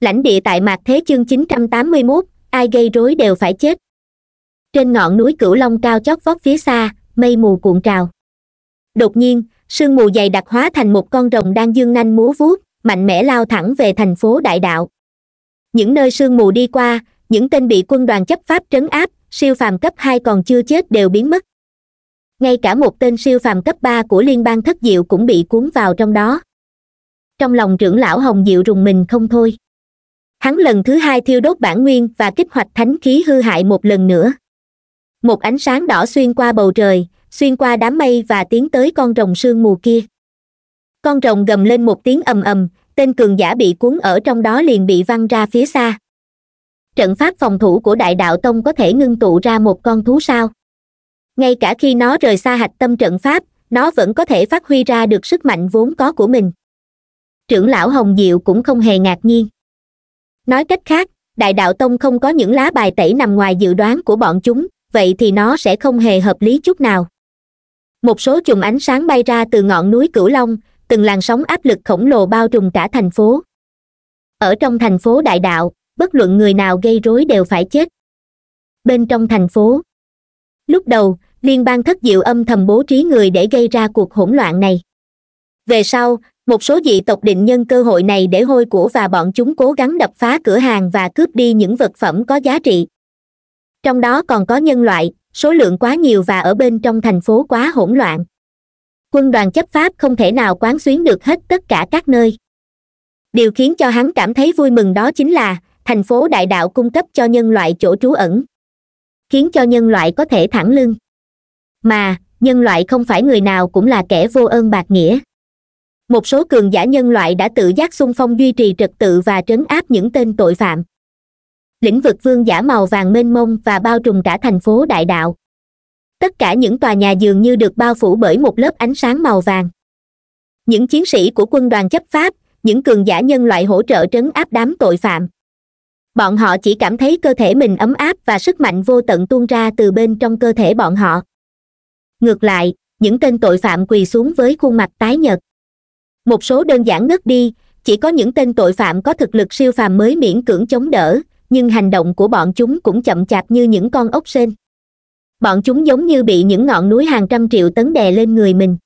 lãnh địa tại mạc thế chương 981, ai gây rối đều phải chết trên ngọn núi cửu long cao chót vót phía xa mây mù cuộn trào đột nhiên sương mù dày đặc hóa thành một con rồng đang dương nanh múa vuốt mạnh mẽ lao thẳng về thành phố đại đạo những nơi sương mù đi qua những tên bị quân đoàn chấp pháp trấn áp siêu phàm cấp hai còn chưa chết đều biến mất ngay cả một tên siêu phàm cấp ba của liên bang thất diệu cũng bị cuốn vào trong đó trong lòng trưởng lão hồng diệu rùng mình không thôi hắn lần thứ hai thiêu đốt bản nguyên và kích hoạt thánh khí hư hại một lần nữa một ánh sáng đỏ xuyên qua bầu trời xuyên qua đám mây và tiến tới con rồng sương mù kia con rồng gầm lên một tiếng ầm ầm tên cường giả bị cuốn ở trong đó liền bị văng ra phía xa trận pháp phòng thủ của đại đạo tông có thể ngưng tụ ra một con thú sao ngay cả khi nó rời xa hạch tâm trận pháp nó vẫn có thể phát huy ra được sức mạnh vốn có của mình trưởng lão hồng diệu cũng không hề ngạc nhiên nói cách khác đại đạo tông không có những lá bài tẩy nằm ngoài dự đoán của bọn chúng vậy thì nó sẽ không hề hợp lý chút nào một số chùm ánh sáng bay ra từ ngọn núi cửu long từng làn sóng áp lực khổng lồ bao trùm cả thành phố ở trong thành phố đại đạo bất luận người nào gây rối đều phải chết bên trong thành phố lúc đầu liên bang thất diệu âm thầm bố trí người để gây ra cuộc hỗn loạn này về sau một số dị tộc định nhân cơ hội này để hôi của và bọn chúng cố gắng đập phá cửa hàng và cướp đi những vật phẩm có giá trị trong đó còn có nhân loại số lượng quá nhiều và ở bên trong thành phố quá hỗn loạn quân đoàn chấp pháp không thể nào quán xuyến được hết tất cả các nơi điều khiến cho hắn cảm thấy vui mừng đó chính là thành phố đại đạo cung cấp cho nhân loại chỗ trú ẩn khiến cho nhân loại có thể thẳng lưng mà nhân loại không phải người nào cũng là kẻ vô ơn bạc nghĩa một số cường giả nhân loại đã tự giác xung phong duy trì trật tự và trấn áp những tên tội phạm lĩnh vực vương giả màu vàng mênh mông và bao trùm cả thành phố đại đạo tất cả những tòa nhà dường như được bao phủ bởi một lớp ánh sáng màu vàng những chiến sĩ của quân đoàn chấp pháp những cường giả nhân loại hỗ trợ trấn áp đám tội phạm bọn họ chỉ cảm thấy cơ thể mình ấm áp và sức mạnh vô tận tuôn ra từ bên trong cơ thể bọn họ ngược lại những tên tội phạm quỳ xuống với khuôn mặt tái nhợt một số đơn giản ngất đi chỉ có những tên tội phạm có thực lực siêu phàm mới miễn cưỡng chống đỡ nhưng hành động của bọn chúng cũng chậm chạp như những con ốc sên bọn chúng giống như bị những ngọn núi hàng trăm triệu tấn đè lên người mình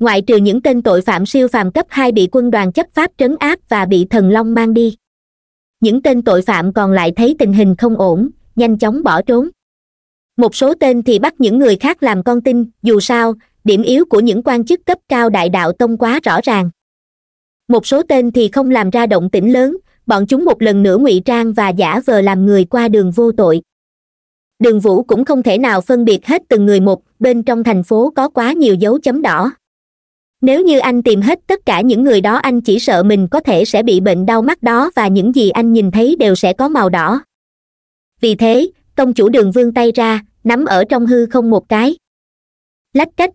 ngoại trừ những tên tội phạm siêu phàm cấp hai bị quân đoàn chấp pháp trấn áp và bị thần long mang đi những tên tội phạm còn lại thấy tình hình không ổn nhanh chóng bỏ trốn một số tên thì bắt những người khác làm con tin dù sao điểm yếu của những quan chức cấp cao đại đạo tông quá rõ ràng một số tên thì không làm ra động tĩnh lớn bọn chúng một lần nữa ngụy trang và giả vờ làm người qua đường vô tội đường vũ cũng không thể nào phân biệt hết từng người một bên trong thành phố có quá nhiều dấu chấm đỏ nếu như anh tìm hết tất cả những người đó anh chỉ sợ mình có thể sẽ bị bệnh đau mắt đó và những gì anh nhìn thấy đều sẽ có màu đỏ vì thế tông chủ đường vươn tay ra nắm ở trong hư không một cái lách cách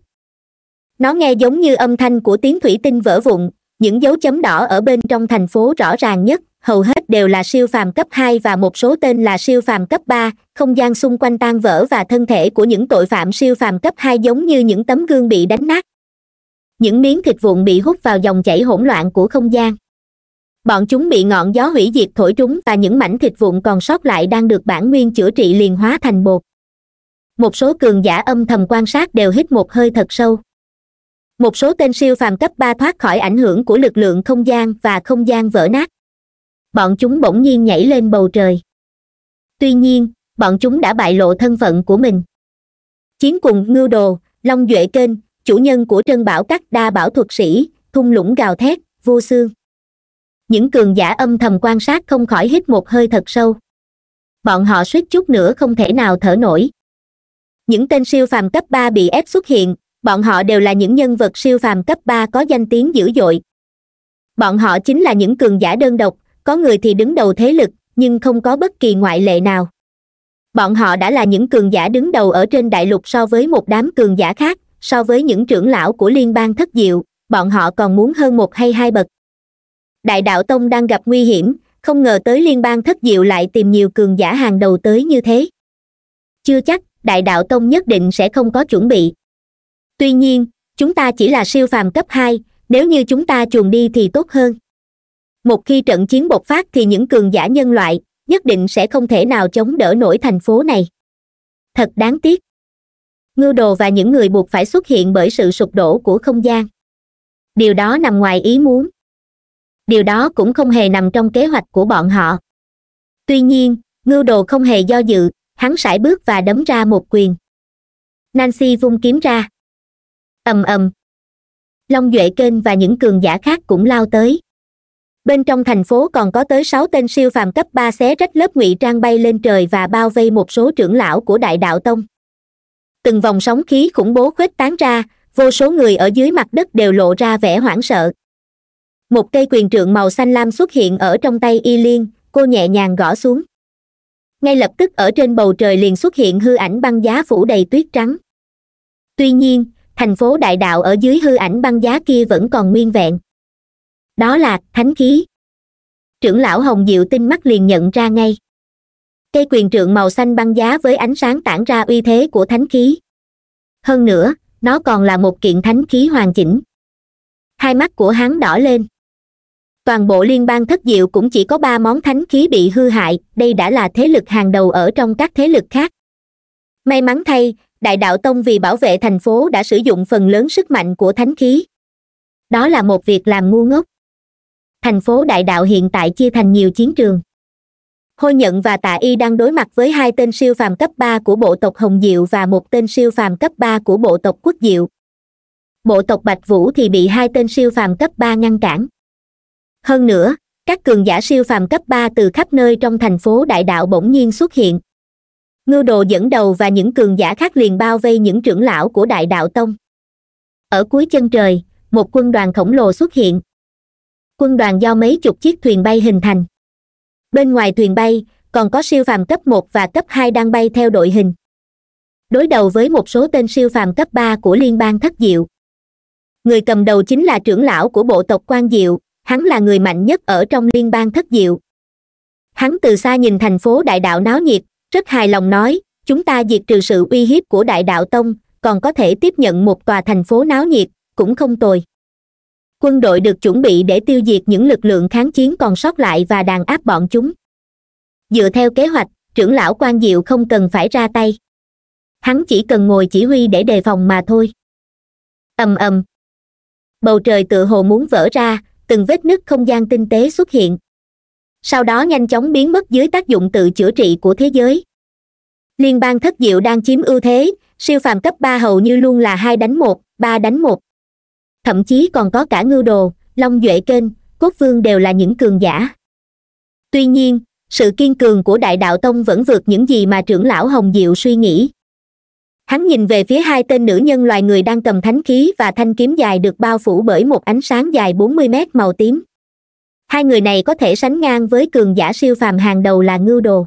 nó nghe giống như âm thanh của tiếng thủy tinh vỡ vụn những dấu chấm đỏ ở bên trong thành phố rõ ràng nhất hầu hết đều là siêu phàm cấp hai và một số tên là siêu phàm cấp ba không gian xung quanh tan vỡ và thân thể của những tội phạm siêu phàm cấp hai giống như những tấm gương bị đánh nát những miếng thịt vụn bị hút vào dòng chảy hỗn loạn của không gian bọn chúng bị ngọn gió hủy diệt thổi trúng và những mảnh thịt vụn còn sót lại đang được bản nguyên chữa trị liền hóa thành bột một số cường giả âm thầm quan sát đều hít một hơi thật sâu một số tên siêu phàm cấp ba thoát khỏi ảnh hưởng của lực lượng không gian và không gian vỡ nát bọn chúng bỗng nhiên nhảy lên bầu trời tuy nhiên bọn chúng đã bại lộ thân phận của mình chiến cùng ngưu đồ long duệ kênh chủ nhân của trân bảo các đa bảo thuật sĩ thung lũng gào thét vô xương những cường giả âm thầm quan sát không khỏi hít một hơi thật sâu bọn họ suýt chút nữa không thể nào thở nổi những tên siêu phàm cấp ba bị ép xuất hiện bọn họ đều là những nhân vật siêu phàm cấp ba có danh tiếng dữ dội bọn họ chính là những cường giả đơn độc có người thì đứng đầu thế lực nhưng không có bất kỳ ngoại lệ nào bọn họ đã là những cường giả đứng đầu ở trên đại lục so với một đám cường giả khác so với những trưởng lão của liên bang thất diệu bọn họ còn muốn hơn một hay hai bậc đại đạo tông đang gặp nguy hiểm không ngờ tới liên bang thất diệu lại tìm nhiều cường giả hàng đầu tới như thế chưa chắc đại đạo tông nhất định sẽ không có chuẩn bị tuy nhiên chúng ta chỉ là siêu phàm cấp hai nếu như chúng ta chuồn đi thì tốt hơn một khi trận chiến bộc phát thì những cường giả nhân loại nhất định sẽ không thể nào chống đỡ nổi thành phố này thật đáng tiếc ngưu đồ và những người buộc phải xuất hiện bởi sự sụp đổ của không gian điều đó nằm ngoài ý muốn điều đó cũng không hề nằm trong kế hoạch của bọn họ tuy nhiên ngưu đồ không hề do dự hắn sải bước và đấm ra một quyền nancy vung kiếm ra ầm ầm long duệ kênh và những cường giả khác cũng lao tới bên trong thành phố còn có tới sáu tên siêu phàm cấp ba xé rách lớp ngụy trang bay lên trời và bao vây một số trưởng lão của đại đạo tông từng vòng sóng khí khủng bố khuếch tán ra vô số người ở dưới mặt đất đều lộ ra vẻ hoảng sợ một cây quyền trượng màu xanh lam xuất hiện ở trong tay y liên cô nhẹ nhàng gõ xuống ngay lập tức ở trên bầu trời liền xuất hiện hư ảnh băng giá phủ đầy tuyết trắng tuy nhiên thành phố đại đạo ở dưới hư ảnh băng giá kia vẫn còn nguyên vẹn đó là thánh khí trưởng lão hồng diệu tinh mắt liền nhận ra ngay cây quyền trượng màu xanh băng giá với ánh sáng tản ra uy thế của thánh khí hơn nữa nó còn là một kiện thánh khí hoàn chỉnh hai mắt của hắn đỏ lên toàn bộ liên bang thất diệu cũng chỉ có ba món thánh khí bị hư hại đây đã là thế lực hàng đầu ở trong các thế lực khác may mắn thay đại đạo tông vì bảo vệ thành phố đã sử dụng phần lớn sức mạnh của thánh khí đó là một việc làm ngu ngốc thành phố đại đạo hiện tại chia thành nhiều chiến trường hôi nhận và tạ y đang đối mặt với hai tên siêu phàm cấp ba của bộ tộc hồng diệu và một tên siêu phàm cấp ba của bộ tộc quốc diệu bộ tộc bạch vũ thì bị hai tên siêu phàm cấp ba ngăn cản hơn nữa các cường giả siêu phàm cấp ba từ khắp nơi trong thành phố đại đạo bỗng nhiên xuất hiện ngưu đồ dẫn đầu và những cường giả khác liền bao vây những trưởng lão của đại đạo tông ở cuối chân trời một quân đoàn khổng lồ xuất hiện quân đoàn do mấy chục chiếc thuyền bay hình thành bên ngoài thuyền bay còn có siêu phàm cấp một và cấp hai đang bay theo đội hình đối đầu với một số tên siêu phàm cấp ba của liên bang thất diệu người cầm đầu chính là trưởng lão của bộ tộc quan diệu hắn là người mạnh nhất ở trong liên bang thất diệu hắn từ xa nhìn thành phố đại đạo náo nhiệt rất hài lòng nói chúng ta diệt trừ sự uy hiếp của đại đạo tông còn có thể tiếp nhận một tòa thành phố náo nhiệt cũng không tồi quân đội được chuẩn bị để tiêu diệt những lực lượng kháng chiến còn sót lại và đàn áp bọn chúng dựa theo kế hoạch trưởng lão quan diệu không cần phải ra tay hắn chỉ cần ngồi chỉ huy để đề phòng mà thôi ầm ầm bầu trời tự hồ muốn vỡ ra từng vết nứt không gian tinh tế xuất hiện sau đó nhanh chóng biến mất dưới tác dụng tự chữa trị của thế giới liên bang thất diệu đang chiếm ưu thế siêu phàm cấp ba hầu như luôn là hai đánh một ba đánh một thậm chí còn có cả ngư đồ long duệ kênh cốt vương đều là những cường giả tuy nhiên sự kiên cường của đại đạo tông vẫn vượt những gì mà trưởng lão hồng diệu suy nghĩ hắn nhìn về phía hai tên nữ nhân loài người đang cầm thánh khí và thanh kiếm dài được bao phủ bởi một ánh sáng dài bốn mươi mét màu tím hai người này có thể sánh ngang với cường giả siêu phàm hàng đầu là ngưu đồ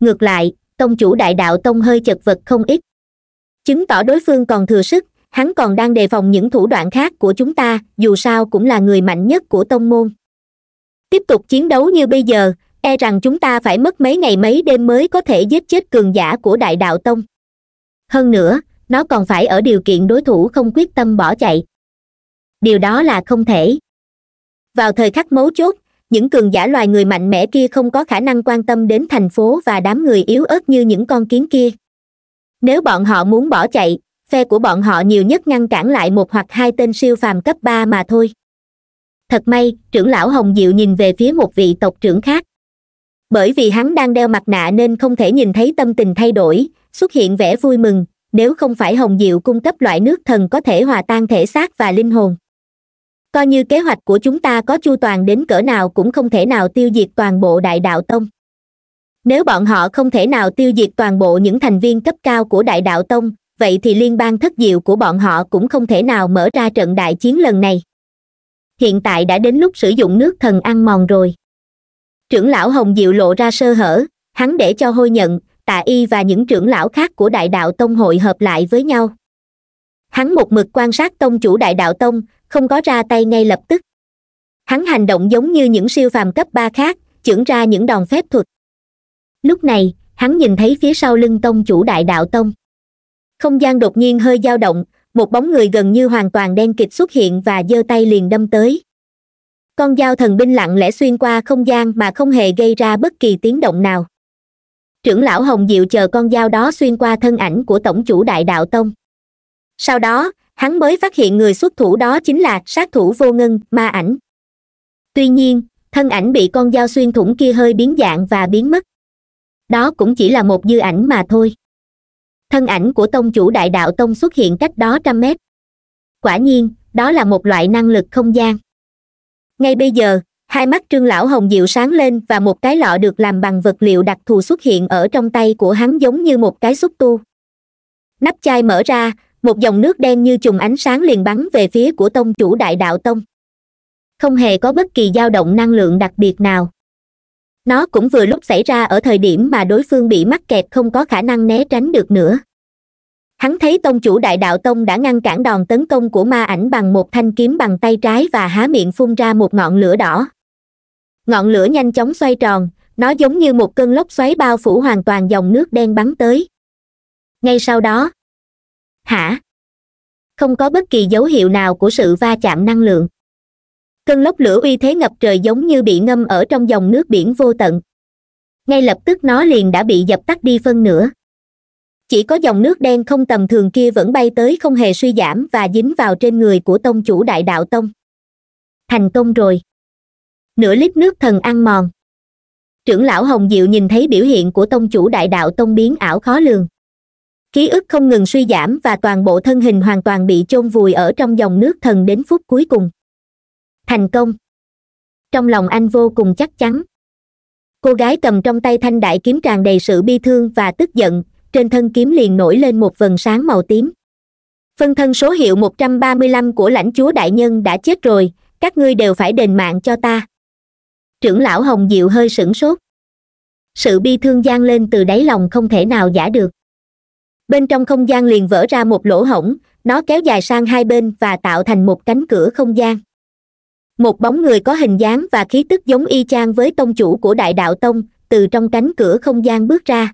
ngược lại tông chủ đại đạo tông hơi chật vật không ít chứng tỏ đối phương còn thừa sức hắn còn đang đề phòng những thủ đoạn khác của chúng ta dù sao cũng là người mạnh nhất của tông môn tiếp tục chiến đấu như bây giờ e rằng chúng ta phải mất mấy ngày mấy đêm mới có thể giết chết cường giả của đại đạo tông hơn nữa nó còn phải ở điều kiện đối thủ không quyết tâm bỏ chạy điều đó là không thể vào thời khắc mấu chốt những cường giả loài người mạnh mẽ kia không có khả năng quan tâm đến thành phố và đám người yếu ớt như những con kiến kia nếu bọn họ muốn bỏ chạy phe của bọn họ nhiều nhất ngăn cản lại một hoặc hai tên siêu phàm cấp ba mà thôi thật may trưởng lão hồng diệu nhìn về phía một vị tộc trưởng khác bởi vì hắn đang đeo mặt nạ nên không thể nhìn thấy tâm tình thay đổi xuất hiện vẻ vui mừng nếu không phải hồng diệu cung cấp loại nước thần có thể hòa tan thể xác và linh hồn coi như kế hoạch của chúng ta có chu toàn đến cỡ nào cũng không thể nào tiêu diệt toàn bộ đại đạo tông nếu bọn họ không thể nào tiêu diệt toàn bộ những thành viên cấp cao của đại đạo tông vậy thì liên bang thất diệu của bọn họ cũng không thể nào mở ra trận đại chiến lần này hiện tại đã đến lúc sử dụng nước thần ăn mòn rồi trưởng lão hồng diệu lộ ra sơ hở hắn để cho hôi nhận tạ y và những trưởng lão khác của đại đạo tông hội hợp lại với nhau hắn một mực quan sát tông chủ đại đạo tông không có ra tay ngay lập tức hắn hành động giống như những siêu phàm cấp ba khác chưởng ra những đòn phép thuật lúc này hắn nhìn thấy phía sau lưng tông chủ đại đạo tông không gian đột nhiên hơi dao động một bóng người gần như hoàn toàn đen kịt xuất hiện và giơ tay liền đâm tới con dao thần binh lặng lẽ xuyên qua không gian mà không hề gây ra bất kỳ tiếng động nào trưởng lão hồng diệu chờ con dao đó xuyên qua thân ảnh của tổng chủ đại đạo tông sau đó hắn mới phát hiện người xuất thủ đó chính là sát thủ vô ngân ma ảnh tuy nhiên thân ảnh bị con dao xuyên thủng kia hơi biến dạng và biến mất đó cũng chỉ là một dư ảnh mà thôi thân ảnh của tông chủ đại đạo tông xuất hiện cách đó trăm mét quả nhiên đó là một loại năng lực không gian ngay bây giờ hai mắt trương lão hồng diệu sáng lên và một cái lọ được làm bằng vật liệu đặc thù xuất hiện ở trong tay của hắn giống như một cái xúc tu nắp chai mở ra một dòng nước đen như chùm ánh sáng liền bắn về phía của tông chủ đại đạo tông không hề có bất kỳ dao động năng lượng đặc biệt nào nó cũng vừa lúc xảy ra ở thời điểm mà đối phương bị mắc kẹt không có khả năng né tránh được nữa hắn thấy tông chủ đại đạo tông đã ngăn cản đòn tấn công của ma ảnh bằng một thanh kiếm bằng tay trái và há miệng phun ra một ngọn lửa đỏ ngọn lửa nhanh chóng xoay tròn nó giống như một cơn lốc xoáy bao phủ hoàn toàn dòng nước đen bắn tới ngay sau đó hả không có bất kỳ dấu hiệu nào của sự va chạm năng lượng cơn lốc lửa uy thế ngập trời giống như bị ngâm ở trong dòng nước biển vô tận ngay lập tức nó liền đã bị dập tắt đi phân nửa chỉ có dòng nước đen không tầm thường kia vẫn bay tới không hề suy giảm và dính vào trên người của tông chủ đại đạo tông thành công rồi nửa lít nước thần ăn mòn trưởng lão hồng diệu nhìn thấy biểu hiện của tông chủ đại đạo tông biến ảo khó lường ký ức không ngừng suy giảm và toàn bộ thân hình hoàn toàn bị chôn vùi ở trong dòng nước thần đến phút cuối cùng thành công trong lòng anh vô cùng chắc chắn cô gái cầm trong tay thanh đại kiếm tràn đầy sự bi thương và tức giận trên thân kiếm liền nổi lên một vần sáng màu tím phân thân số hiệu một trăm ba mươi lăm của lãnh chúa đại nhân đã chết rồi các ngươi đều phải đền mạng cho ta trưởng lão hồng diệu hơi sửng sốt sự bi thương g lên từ đáy lòng không thể nào giả được bên trong không gian liền vỡ ra một lỗ hổng nó kéo dài sang hai bên và tạo thành một cánh cửa không gian một bóng người có hình dáng và khí tức giống y chang với tông chủ của đại đạo tông từ trong cánh cửa không gian bước ra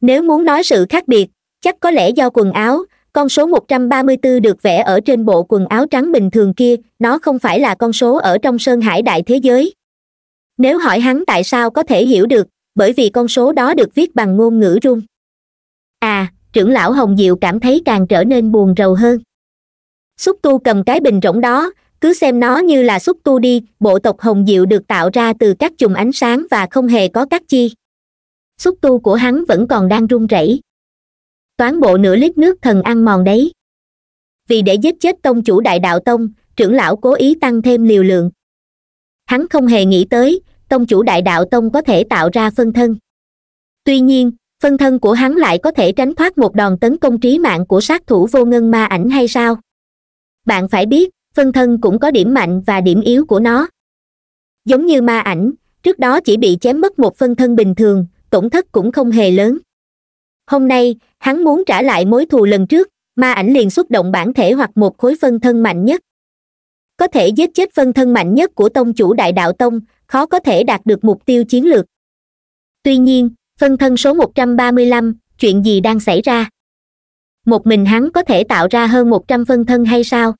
nếu muốn nói sự khác biệt chắc có lẽ do quần áo con số 134 được vẽ ở trên bộ quần áo trắng bình thường kia nó không phải là con số ở trong sơn hải đại thế giới nếu hỏi hắn tại sao có thể hiểu được bởi vì con số đó được viết bằng ngôn ngữ rung à trưởng lão hồng diệu cảm thấy càng trở nên buồn rầu hơn xúc tu cầm cái bình rỗng đó cứ xem nó như là xúc tu đi bộ tộc hồng diệu được tạo ra từ các chùm ánh sáng và không hề có các chi xúc tu của hắn vẫn còn đang run rẩy toán bộ nửa lít nước thần ăn mòn đấy vì để giết chết tông chủ đại đạo tông trưởng lão cố ý tăng thêm liều lượng hắn không hề nghĩ tới tông chủ đại đạo tông có thể tạo ra phân thân tuy nhiên phân thân của hắn lại có thể tránh thoát một đòn tấn công trí mạng của sát thủ vô ngân ma ảnh hay sao bạn phải biết phân thân cũng có điểm mạnh và điểm yếu của nó giống như ma ảnh trước đó chỉ bị chém mất một phân thân bình thường tổn thất cũng không hề lớn hôm nay hắn muốn trả lại mối thù lần trước ma ảnh liền xúc động bản thể hoặc một khối phân thân mạnh nhất có thể giết chết phân thân mạnh nhất của tông chủ đại đạo tông khó có thể đạt được mục tiêu chiến lược tuy nhiên phân thân số một trăm ba mươi lăm chuyện gì đang xảy ra một mình hắn có thể tạo ra hơn một trăm phân thân hay sao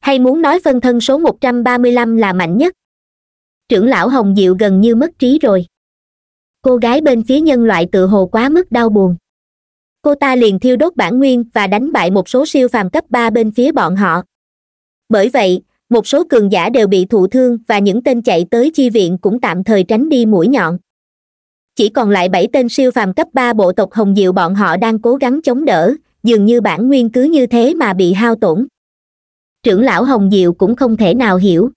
hay muốn nói phân thân số một trăm ba mươi lăm là mạnh nhất trưởng lão hồng diệu gần như mất trí rồi cô gái bên phía nhân loại tự hồ quá mức đau buồn cô ta liền thiêu đốt bản nguyên và đánh bại một số siêu phàm cấp ba bên phía bọn họ bởi vậy một số cường giả đều bị thụ thương và những tên chạy tới chi viện cũng tạm thời tránh đi mũi nhọn chỉ còn lại bảy tên siêu phàm cấp ba bộ tộc hồng diệu bọn họ đang cố gắng chống đỡ dường như bản nguyên cứ như thế mà bị hao tổn trưởng lão hồng diệu cũng không thể nào hiểu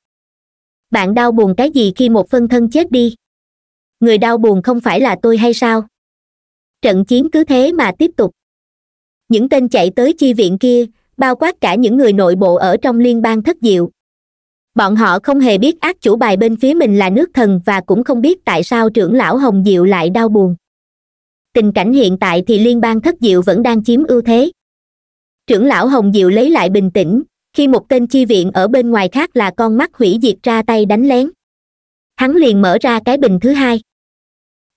bạn đau buồn cái gì khi một phân thân chết đi người đau buồn không phải là tôi hay sao trận chiến cứ thế mà tiếp tục những tên chạy tới chi viện kia bao quát cả những người nội bộ ở trong liên bang thất diệu bọn họ không hề biết ác chủ bài bên phía mình là nước thần và cũng không biết tại sao trưởng lão hồng diệu lại đau buồn tình cảnh hiện tại thì liên bang thất diệu vẫn đang chiếm ưu thế trưởng lão hồng diệu lấy lại bình tĩnh khi một tên chi viện ở bên ngoài khác là con mắt hủy diệt ra tay đánh lén hắn liền mở ra cái bình thứ hai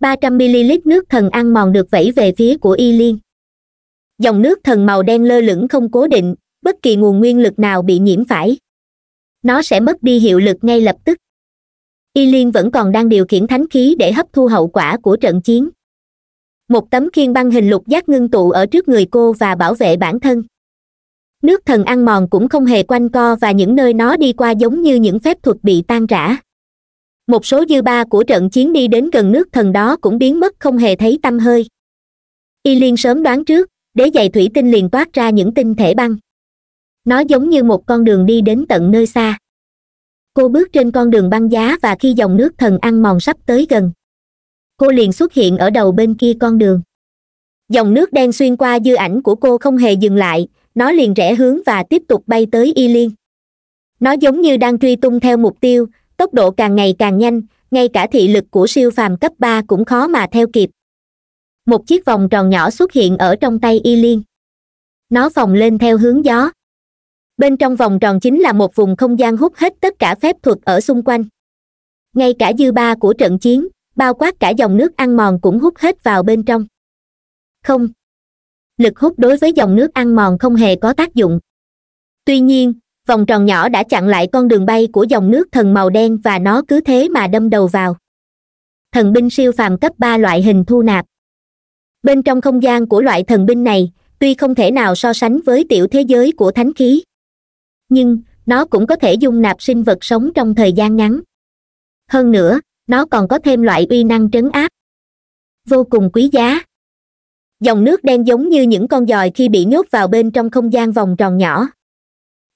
ba trăm ml nước thần ăn mòn được vẩy về phía của y liên dòng nước thần màu đen lơ lửng không cố định bất kỳ nguồn nguyên lực nào bị nhiễm phải nó sẽ mất đi hiệu lực ngay lập tức y liên vẫn còn đang điều khiển thánh khí để hấp thu hậu quả của trận chiến một tấm khiên băng hình lục giác ngưng tụ ở trước người cô và bảo vệ bản thân nước thần ăn mòn cũng không hề quanh co và những nơi nó đi qua giống như những phép thuật bị tan rã một số dư ba của trận chiến đi đến gần nước thần đó cũng biến mất không hề thấy t hơi y liên sớm đoán trước đế giày thủy tinh liền toát ra những tinh thể băng nó giống như một con đường đi đến tận nơi xa cô bước trên con đường băng giá và khi dòng nước thần ăn mòn sắp tới gần cô liền xuất hiện ở đầu bên kia con đường dòng nước đen xuyên qua dư ảnh của cô không hề dừng lại nó liền rẽ hướng và tiếp tục bay tới y liên nó giống như đang truy tung theo mục tiêu tốc độ càng ngày càng nhanh ngay cả thị lực của siêu phàm cấp ba cũng khó mà theo kịp một chiếc vòng tròn nhỏ xuất hiện ở trong tay y liên nó phồng lên theo hướng gió bên trong vòng tròn chính là một vùng không gian hút hết tất cả phép thuật ở xung quanh ngay cả dư ba của trận chiến bao quát cả dòng nước ăn mòn cũng hút hết vào bên trong không lực hút đối với dòng nước ăn mòn không hề có tác dụng tuy nhiên vòng tròn nhỏ đã chặn lại con đường bay của dòng nước thần màu đen và nó cứ thế mà đâm đầu vào thần binh siêu phàm cấp ba loại hình thu nạp bên trong không gian của loại thần binh này tuy không thể nào so sánh với tiểu thế giới của thánh khí nhưng nó cũng có thể dung nạp sinh vật sống trong thời gian ngắn hơn nữa nó còn có thêm loại uy năng trấn áp vô cùng quý giá dòng nước đen giống như những con dòi khi bị nhốt vào bên trong không gian vòng tròn nhỏ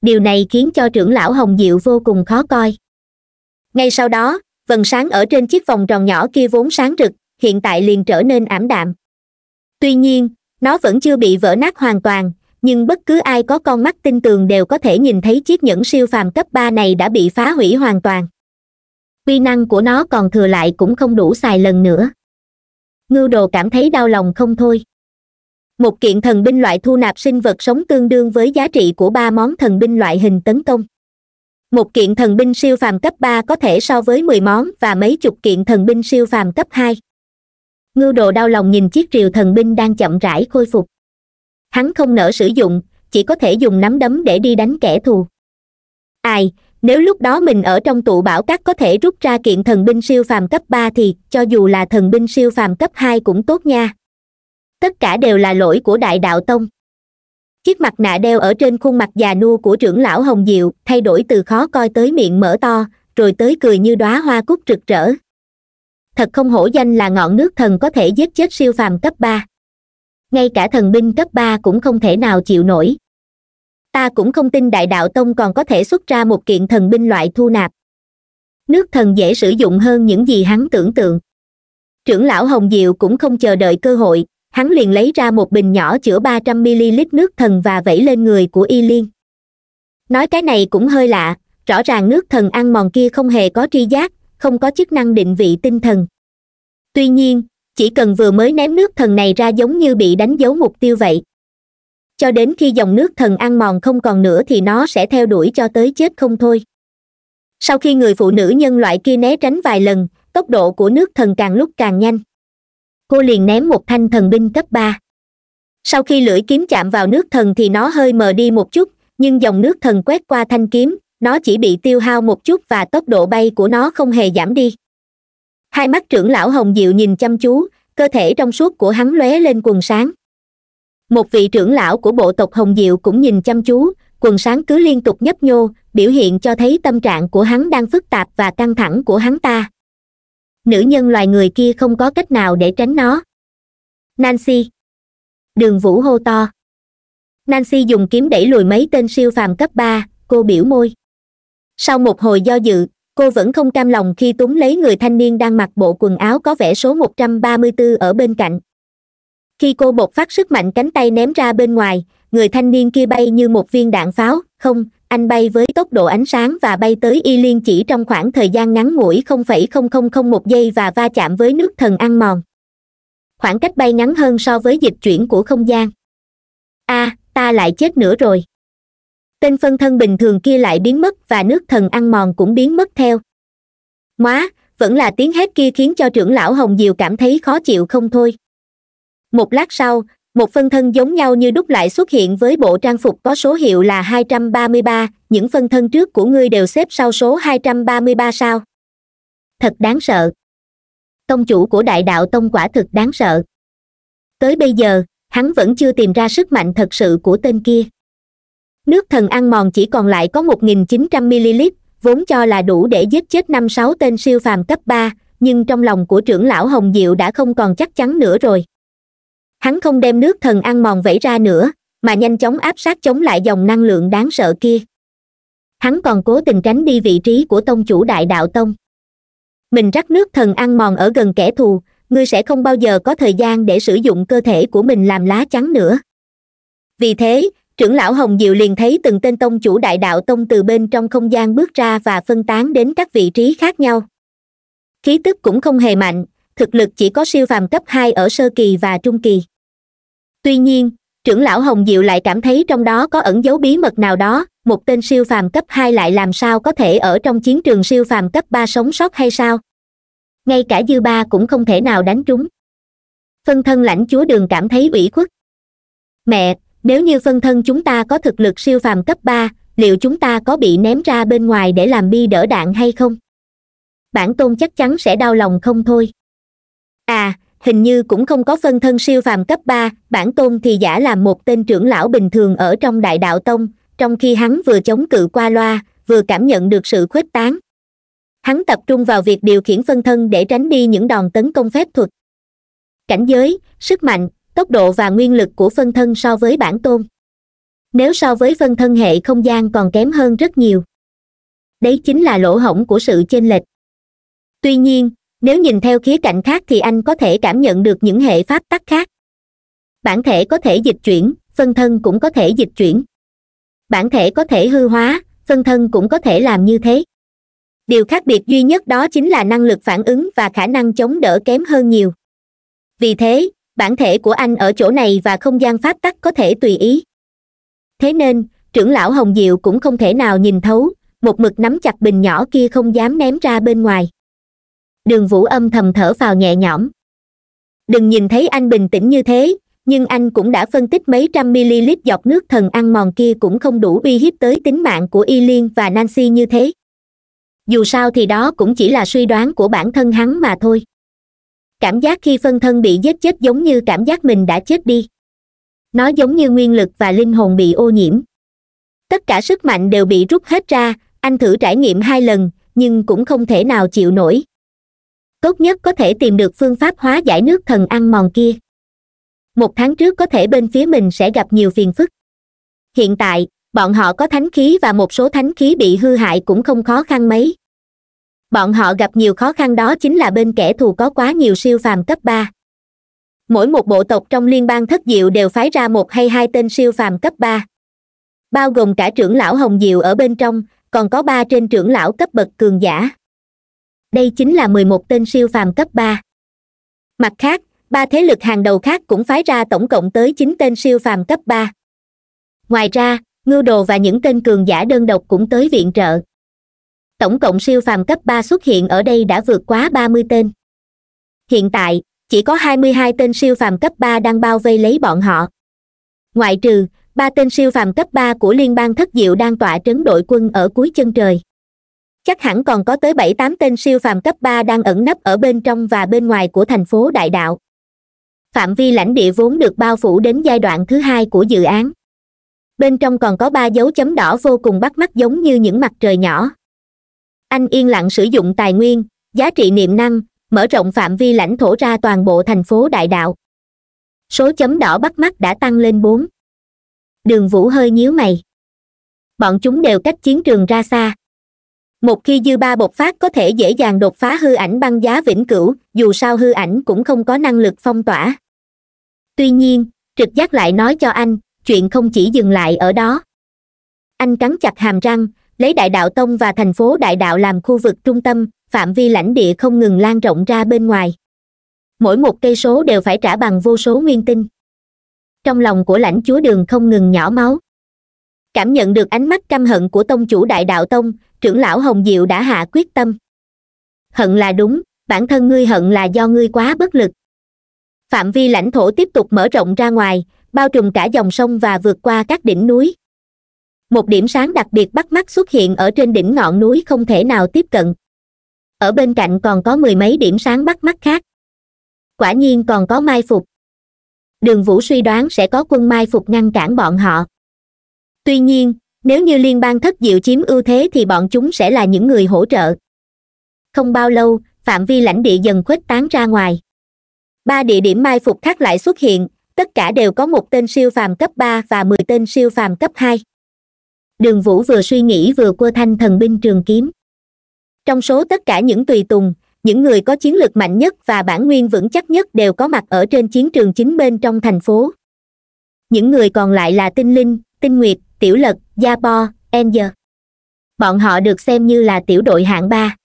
điều này khiến cho trưởng lão hồng diệu vô cùng khó coi ngay sau đó vần sáng ở trên chiếc vòng tròn nhỏ kia vốn sáng rực hiện tại liền trở nên ảm đạm tuy nhiên nó vẫn chưa bị vỡ nát hoàn toàn nhưng bất cứ ai có con mắt tin tường đều có thể nhìn thấy chiếc nhẫn siêu phàm cấp ba này đã bị phá hủy hoàn toàn quy năng của nó còn thừa lại cũng không đủ xài lần nữa ngưu đồ cảm thấy đau lòng không thôi một kiện thần binh loại thu nạp sinh vật sống tương đương với giá trị của ba món thần binh loại hình tấn công một kiện thần binh siêu phàm cấp ba có thể so với mười món và mấy chục kiện thần binh siêu phàm cấp hai ngưu đồ đau lòng nhìn chiếc rìu thần binh đang chậm rãi khôi phục hắn không nỡ sử dụng chỉ có thể dùng nắm đấm để đi đánh kẻ thù ai nếu lúc đó mình ở trong tụ bảo các có thể rút ra kiện thần binh siêu phàm cấp ba thì cho dù là thần binh siêu phàm cấp hai cũng tốt nha tất cả đều là lỗi của đại đạo tông chiếc mặt nạ đeo ở trên khuôn mặt già nua của trưởng lão hồng diệu thay đổi từ khó coi tới miệng mở to rồi tới cười như đóa hoa cúc rực rỡ thật không hổ danh là ngọn nước thần có thể giết chết siêu phàm cấp ba ngay cả thần binh cấp ba cũng không thể nào chịu nổi ta cũng không tin đại đạo tông còn có thể xuất ra một kiện thần binh loại thu nạp nước thần dễ sử dụng hơn những gì hắn tưởng tượng trưởng lão hồng diệu cũng không chờ đợi cơ hội hắn liền lấy ra một bình nhỏ chữa ba trăm ml nước thần và vẩy lên người của y liên nói cái này cũng hơi lạ rõ ràng nước thần ăn mòn kia không hề có tri giác không có chức năng định vị tinh thần tuy nhiên chỉ cần vừa mới ném nước thần này ra giống như bị đánh dấu mục tiêu vậy cho đến khi dòng nước thần ăn mòn không còn nữa thì nó sẽ theo đuổi cho tới chết không thôi sau khi người phụ nữ nhân loại kia né tránh vài lần tốc độ của nước thần càng lúc càng nhanh cô liền ném một thanh thần binh cấp ba sau khi lưỡi kiếm chạm vào nước thần thì nó hơi mờ đi một chút nhưng dòng nước thần quét qua thanh kiếm nó chỉ bị tiêu hao một chút và tốc độ bay của nó không hề giảm đi hai mắt trưởng lão hồng diệu nhìn chăm chú cơ thể trong suốt của hắn lóe lên quần sáng một vị trưởng lão của bộ tộc hồng diệu cũng nhìn chăm chú quần sáng cứ liên tục nhấp nhô biểu hiện cho thấy tâm trạng của hắn đang phức tạp và căng thẳng của hắn ta nữ nhân loài người kia không có cách nào để tránh nó nancy đường vũ hô to nancy dùng kiếm đẩy lùi mấy tên siêu phàm cấp ba cô biểu môi sau một hồi do dự cô vẫn không cam lòng khi túm lấy người thanh niên đang mặc bộ quần áo có vẻ số 134 ở bên cạnh khi cô bột phát sức mạnh cánh tay ném ra bên ngoài người thanh niên kia bay như một viên đạn pháo không anh bay với tốc độ ánh sáng và bay tới y liên chỉ trong khoảng thời gian ngắn ngủi 0,0001 giây và va chạm với nước thần ăn mòn khoảng cách bay ngắn hơn so với dịch chuyển của không gian a à, ta lại chết nữa rồi tên phân thân bình thường kia lại biến mất và nước thần ăn mòn cũng biến mất theo móa vẫn là tiếng hét kia khiến cho trưởng lão hồng diều cảm thấy khó chịu không thôi một lát sau một phân thân giống nhau như đúc lại xuất hiện với bộ trang phục có số hiệu là 233, những phân thân trước của ngươi đều xếp sau số 233 sao thật đáng sợ tông chủ của đại đạo tông quả thực đáng sợ tới bây giờ hắn vẫn chưa tìm ra sức mạnh thật sự của tên kia nước thần ăn mòn chỉ còn lại có 1.900ml vốn cho là đủ để giết chết năm sáu tên siêu phàm cấp ba nhưng trong lòng của trưởng lão hồng diệu đã không còn chắc chắn nữa rồi hắn không đem nước thần ăn mòn vẫy ra nữa mà nhanh chóng áp sát chống lại dòng năng lượng đáng sợ kia hắn còn cố tình tránh đi vị trí của tông chủ đại đạo tông mình rắc nước thần ăn mòn ở gần kẻ thù ngươi sẽ không bao giờ có thời gian để sử dụng cơ thể của mình làm lá chắn nữa vì thế trưởng lão hồng diệu liền thấy từng tên tông chủ đại đạo tông từ bên trong không gian bước ra và phân tán đến các vị trí khác nhau khí tức cũng không hề mạnh thực lực chỉ có siêu phàm cấp hai ở sơ kỳ và trung kỳ tuy nhiên trưởng lão hồng diệu lại cảm thấy trong đó có ẩn dấu bí mật nào đó một tên siêu phàm cấp hai lại làm sao có thể ở trong chiến trường siêu phàm cấp ba sống sót hay sao ngay cả dư ba cũng không thể nào đánh trúng phân thân lãnh chúa đường cảm thấy ủy khuất mẹ nếu như phân thân chúng ta có thực lực siêu phàm cấp ba liệu chúng ta có bị ném ra bên ngoài để làm bi đỡ đạn hay không bản tôn chắc chắn sẽ đau lòng không thôi à hình như cũng không có phân thân siêu phàm cấp ba bản tôn thì giả làm một tên trưởng lão bình thường ở trong đại đạo tông trong khi hắn vừa chống cự qua loa vừa cảm nhận được sự khuếch tán hắn tập trung vào việc điều khiển phân thân để tránh đi những đòn tấn công phép thuật cảnh giới sức mạnh tốc độ và nguyên lực của phân thân so với bản tôn nếu so với phân thân hệ không gian còn kém hơn rất nhiều đấy chính là lỗ hổng của sự chênh lệch tuy nhiên nếu nhìn theo khía cạnh khác thì anh có thể cảm nhận được những hệ pháp tắc khác bản thể có thể dịch chuyển phân thân cũng có thể dịch chuyển bản thể có thể hư hóa phân thân cũng có thể làm như thế điều khác biệt duy nhất đó chính là năng lực phản ứng và khả năng chống đỡ kém hơn nhiều vì thế bản thể của anh ở chỗ này và không gian pháp tắc có thể tùy ý thế nên trưởng lão hồng diệu cũng không thể nào nhìn thấu một mực nắm chặt bình nhỏ kia không dám ném ra bên ngoài đường vũ âm thầm thở vào nhẹ nhõm đừng nhìn thấy anh bình tĩnh như thế nhưng anh cũng đã phân tích mấy trăm ml giọt nước thần ăn mòn kia cũng không đủ uy hiếp tới tính mạng của y liên và nancy như thế dù sao thì đó cũng chỉ là suy đoán của bản thân hắn mà thôi cảm giác khi phân thân bị giết chết giống như cảm giác mình đã chết đi nó giống như nguyên lực và linh hồn bị ô nhiễm tất cả sức mạnh đều bị rút hết ra anh thử trải nghiệm hai lần nhưng cũng không thể nào chịu nổi tốt nhất có thể tìm được phương pháp hóa giải nước thần ăn mòn kia một tháng trước có thể bên phía mình sẽ gặp nhiều phiền phức hiện tại bọn họ có thánh khí và một số thánh khí bị hư hại cũng không khó khăn mấy bọn họ gặp nhiều khó khăn đó chính là bên kẻ thù có quá nhiều siêu phàm cấp ba mỗi một bộ tộc trong liên bang thất diệu đều phái ra một hay hai tên siêu phàm cấp ba bao gồm cả trưởng lão hồng diệu ở bên trong còn có ba trên trưởng lão cấp bậc cường giả đây chính là mười một tên siêu phàm cấp ba mặt khác ba thế lực hàng đầu khác cũng phái ra tổng cộng tới chín tên siêu phàm cấp ba ngoài ra ngưu đồ và những tên cường giả đơn độc cũng tới viện trợ tổng cộng siêu phàm cấp ba xuất hiện ở đây đã vượt quá ba mươi tên hiện tại chỉ có hai mươi hai tên siêu phàm cấp ba đang bao vây lấy bọn họ ngoại trừ ba tên siêu phàm cấp ba của liên bang thất diệu đang tọa trấn đội quân ở cuối chân trời chắc hẳn còn có tới bảy tám tên siêu phàm cấp ba đang ẩn nấp ở bên trong và bên ngoài của thành phố đại đạo phạm vi lãnh địa vốn được bao phủ đến giai đoạn thứ hai của dự án bên trong còn có ba dấu chấm đỏ vô cùng bắt mắt giống như những mặt trời nhỏ anh yên lặng sử dụng tài nguyên giá trị niệm năng mở rộng phạm vi lãnh thổ ra toàn bộ thành phố đại đạo số chấm đỏ bắt mắt đã tăng lên bốn đường vũ hơi nhíu mày bọn chúng đều cách chiến trường ra xa một khi dư ba bộc phát có thể dễ dàng đột phá hư ảnh băng giá vĩnh cửu dù sao hư ảnh cũng không có năng lực phong tỏa tuy nhiên trực giác lại nói cho anh chuyện không chỉ dừng lại ở đó anh cắn chặt hàm răng lấy đại đạo tông và thành phố đại đạo làm khu vực trung tâm phạm vi lãnh địa không ngừng lan rộng ra bên ngoài mỗi một cây số đều phải trả bằng vô số nguyên tinh trong lòng của lãnh chúa đường không ngừng nhỏ máu cảm nhận được ánh mắt căm hận của tông chủ đại đạo tông trưởng lão hồng diệu đã hạ quyết tâm hận là đúng bản thân ngươi hận là do ngươi quá bất lực phạm vi lãnh thổ tiếp tục mở rộng ra ngoài bao trùm cả dòng sông và vượt qua các đỉnh núi một điểm sáng đặc biệt bắt mắt xuất hiện ở trên đỉnh ngọn núi không thể nào tiếp cận ở bên cạnh còn có mười mấy điểm sáng bắt mắt khác quả nhiên còn có mai phục đường vũ suy đoán sẽ có quân mai phục ngăn cản bọn họ tuy nhiên nếu như liên bang thất diệu chiếm ưu thế thì bọn chúng sẽ là những người hỗ trợ không bao lâu phạm vi lãnh địa dần khuếch tán ra ngoài ba địa điểm mai phục khác lại xuất hiện tất cả đều có một tên siêu phàm cấp ba và mười tên siêu phàm cấp hai đường vũ vừa suy nghĩ vừa quơ thanh thần binh trường kiếm trong số tất cả những tùy tùng những người có chiến lược mạnh nhất và bản nguyên vững chắc nhất đều có mặt ở trên chiến trường chính bên trong thành phố những người còn lại là tinh linh tinh nguyệt tiểu lật gia po enger bọn họ được xem như là tiểu đội hạng ba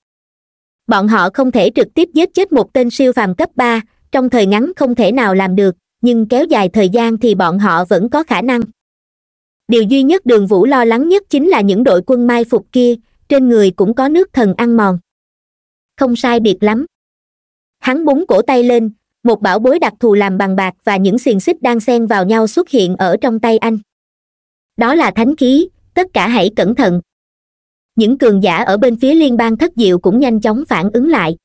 bọn họ không thể trực tiếp giết chết một tên siêu phàm cấp ba trong thời ngắn không thể nào làm được nhưng kéo dài thời gian thì bọn họ vẫn có khả năng điều duy nhất đường vũ lo lắng nhất chính là những đội quân mai phục kia trên người cũng có nước thần ăn mòn không sai biệt lắm hắn búng cổ tay lên một bảo bối đặc thù làm bằng bạc và những xiềng xích đang xen vào nhau xuất hiện ở trong tay anh đó là thánh khí tất cả hãy cẩn thận những cường giả ở bên phía liên bang thất diệu cũng nhanh chóng phản ứng lại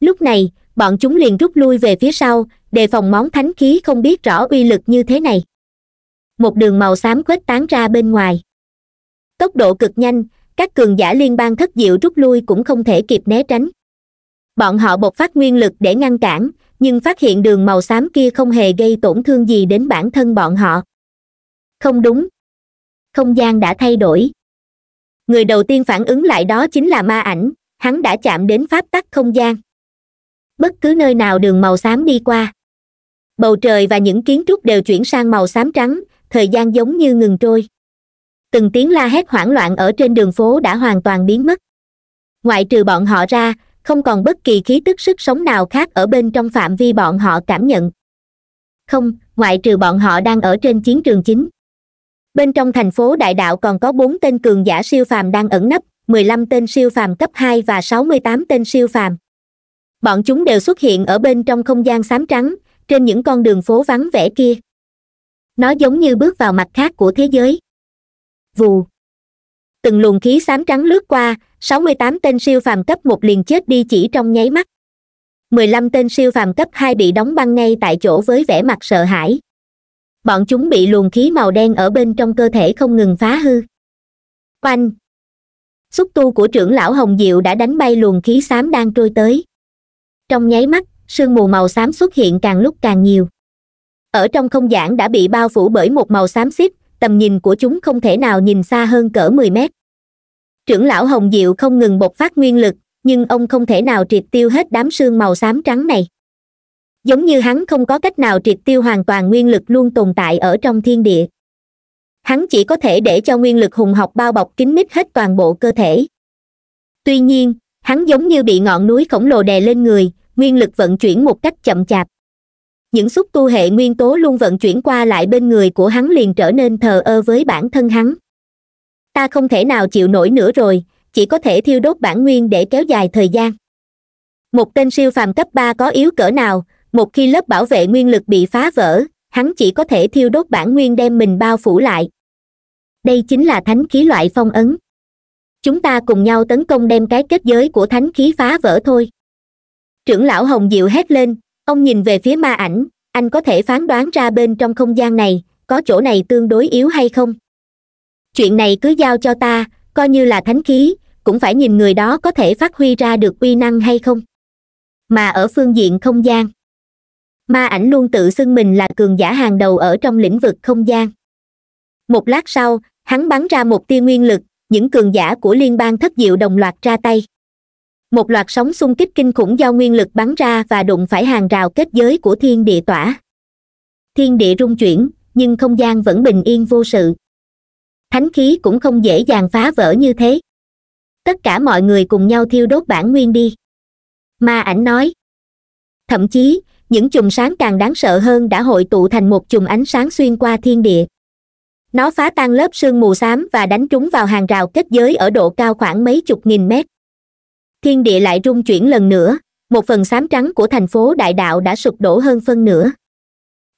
lúc này bọn chúng liền rút lui về phía sau đề phòng món thánh khí không biết rõ uy lực như thế này một đường màu xám khuếch tán ra bên ngoài tốc độ cực nhanh các cường giả liên bang thất diệu rút lui cũng không thể kịp né tránh bọn họ bộc phát nguyên lực để ngăn cản nhưng phát hiện đường màu xám kia không hề gây tổn thương gì đến bản thân bọn họ không đúng không gian đã thay đổi người đầu tiên phản ứng lại đó chính là ma ảnh hắn đã chạm đến pháp tắc không gian bất cứ nơi nào đường màu xám đi qua bầu trời và những kiến trúc đều chuyển sang màu xám trắng thời gian giống như ngừng trôi từng tiếng la hét hoảng loạn ở trên đường phố đã hoàn toàn biến mất ngoại trừ bọn họ ra không còn bất kỳ khí tức sức sống nào khác ở bên trong phạm vi bọn họ cảm nhận không ngoại trừ bọn họ đang ở trên chiến trường chính bên trong thành phố đại đạo còn có bốn tên cường giả siêu phàm đang ẩn nấp mười lăm tên siêu phàm cấp hai và sáu mươi tám tên siêu phàm bọn chúng đều xuất hiện ở bên trong không gian xám trắng trên những con đường phố vắng vẻ kia nó giống như bước vào mặt khác của thế giới vù từng luồng khí xám trắng lướt qua sáu mươi tám tên siêu phàm cấp một liền chết đi chỉ trong nháy mắt mười lăm tên siêu phàm cấp hai bị đóng băng ngay tại chỗ với vẻ mặt sợ hãi bọn chúng bị luồng khí màu đen ở bên trong cơ thể không ngừng phá hư oanh xúc tu của trưởng lão hồng diệu đã đánh bay luồng khí xám đang trôi tới trong nháy mắt sương mù màu xám xuất hiện càng lúc càng nhiều ở trong không gian đã bị bao phủ bởi một màu xám xít tầm nhìn của chúng không thể nào nhìn xa hơn cỡ mười mét trưởng lão hồng diệu không ngừng bộc phát nguyên lực nhưng ông không thể nào triệt tiêu hết đám sương màu xám trắng này giống như hắn không có cách nào triệt tiêu hoàn toàn nguyên lực luôn tồn tại ở trong thiên địa hắn chỉ có thể để cho nguyên lực hùng học bao bọc kín mít hết toàn bộ cơ thể tuy nhiên hắn giống như bị ngọn núi khổng lồ đè lên người nguyên lực vận chuyển một cách chậm chạp những xúc tu hệ nguyên tố luôn vận chuyển qua lại bên người của hắn liền trở nên thờ ơ với bản thân hắn ta không thể nào chịu nổi nữa rồi chỉ có thể thiêu đốt bản nguyên để kéo dài thời gian một tên siêu phàm cấp ba có yếu cỡ nào một khi lớp bảo vệ nguyên lực bị phá vỡ hắn chỉ có thể thiêu đốt bản nguyên đem mình bao phủ lại đây chính là thánh khí loại phong ấn chúng ta cùng nhau tấn công đem cái kết giới của thánh khí phá vỡ thôi trưởng lão hồng diệu hét lên ông nhìn về phía ma ảnh anh có thể phán đoán ra bên trong không gian này có chỗ này tương đối yếu hay không chuyện này cứ giao cho ta coi như là thánh khí cũng phải nhìn người đó có thể phát huy ra được uy năng hay không mà ở phương diện không gian ma ảnh luôn tự xưng mình là cường giả hàng đầu ở trong lĩnh vực không gian một lát sau hắn bắn ra một tia nguyên lực những cường giả của liên bang thất diệu đồng loạt ra tay một loạt sóng xung kích kinh khủng do nguyên lực bắn ra và đụng phải hàng rào kết giới của thiên địa tỏa thiên địa rung chuyển nhưng không gian vẫn bình yên vô sự thánh khí cũng không dễ dàng phá vỡ như thế tất cả mọi người cùng nhau thiêu đốt bản nguyên đi ma ảnh nói thậm chí những chùm sáng càng đáng sợ hơn đã hội tụ thành một chùm ánh sáng xuyên qua thiên địa nó phá tan lớp sương mù xám và đánh trúng vào hàng rào kết giới ở độ cao khoảng mấy chục nghìn mét thiên địa lại rung chuyển lần nữa một phần xám trắng của thành phố đại đạo đã sụp đổ hơn phân nửa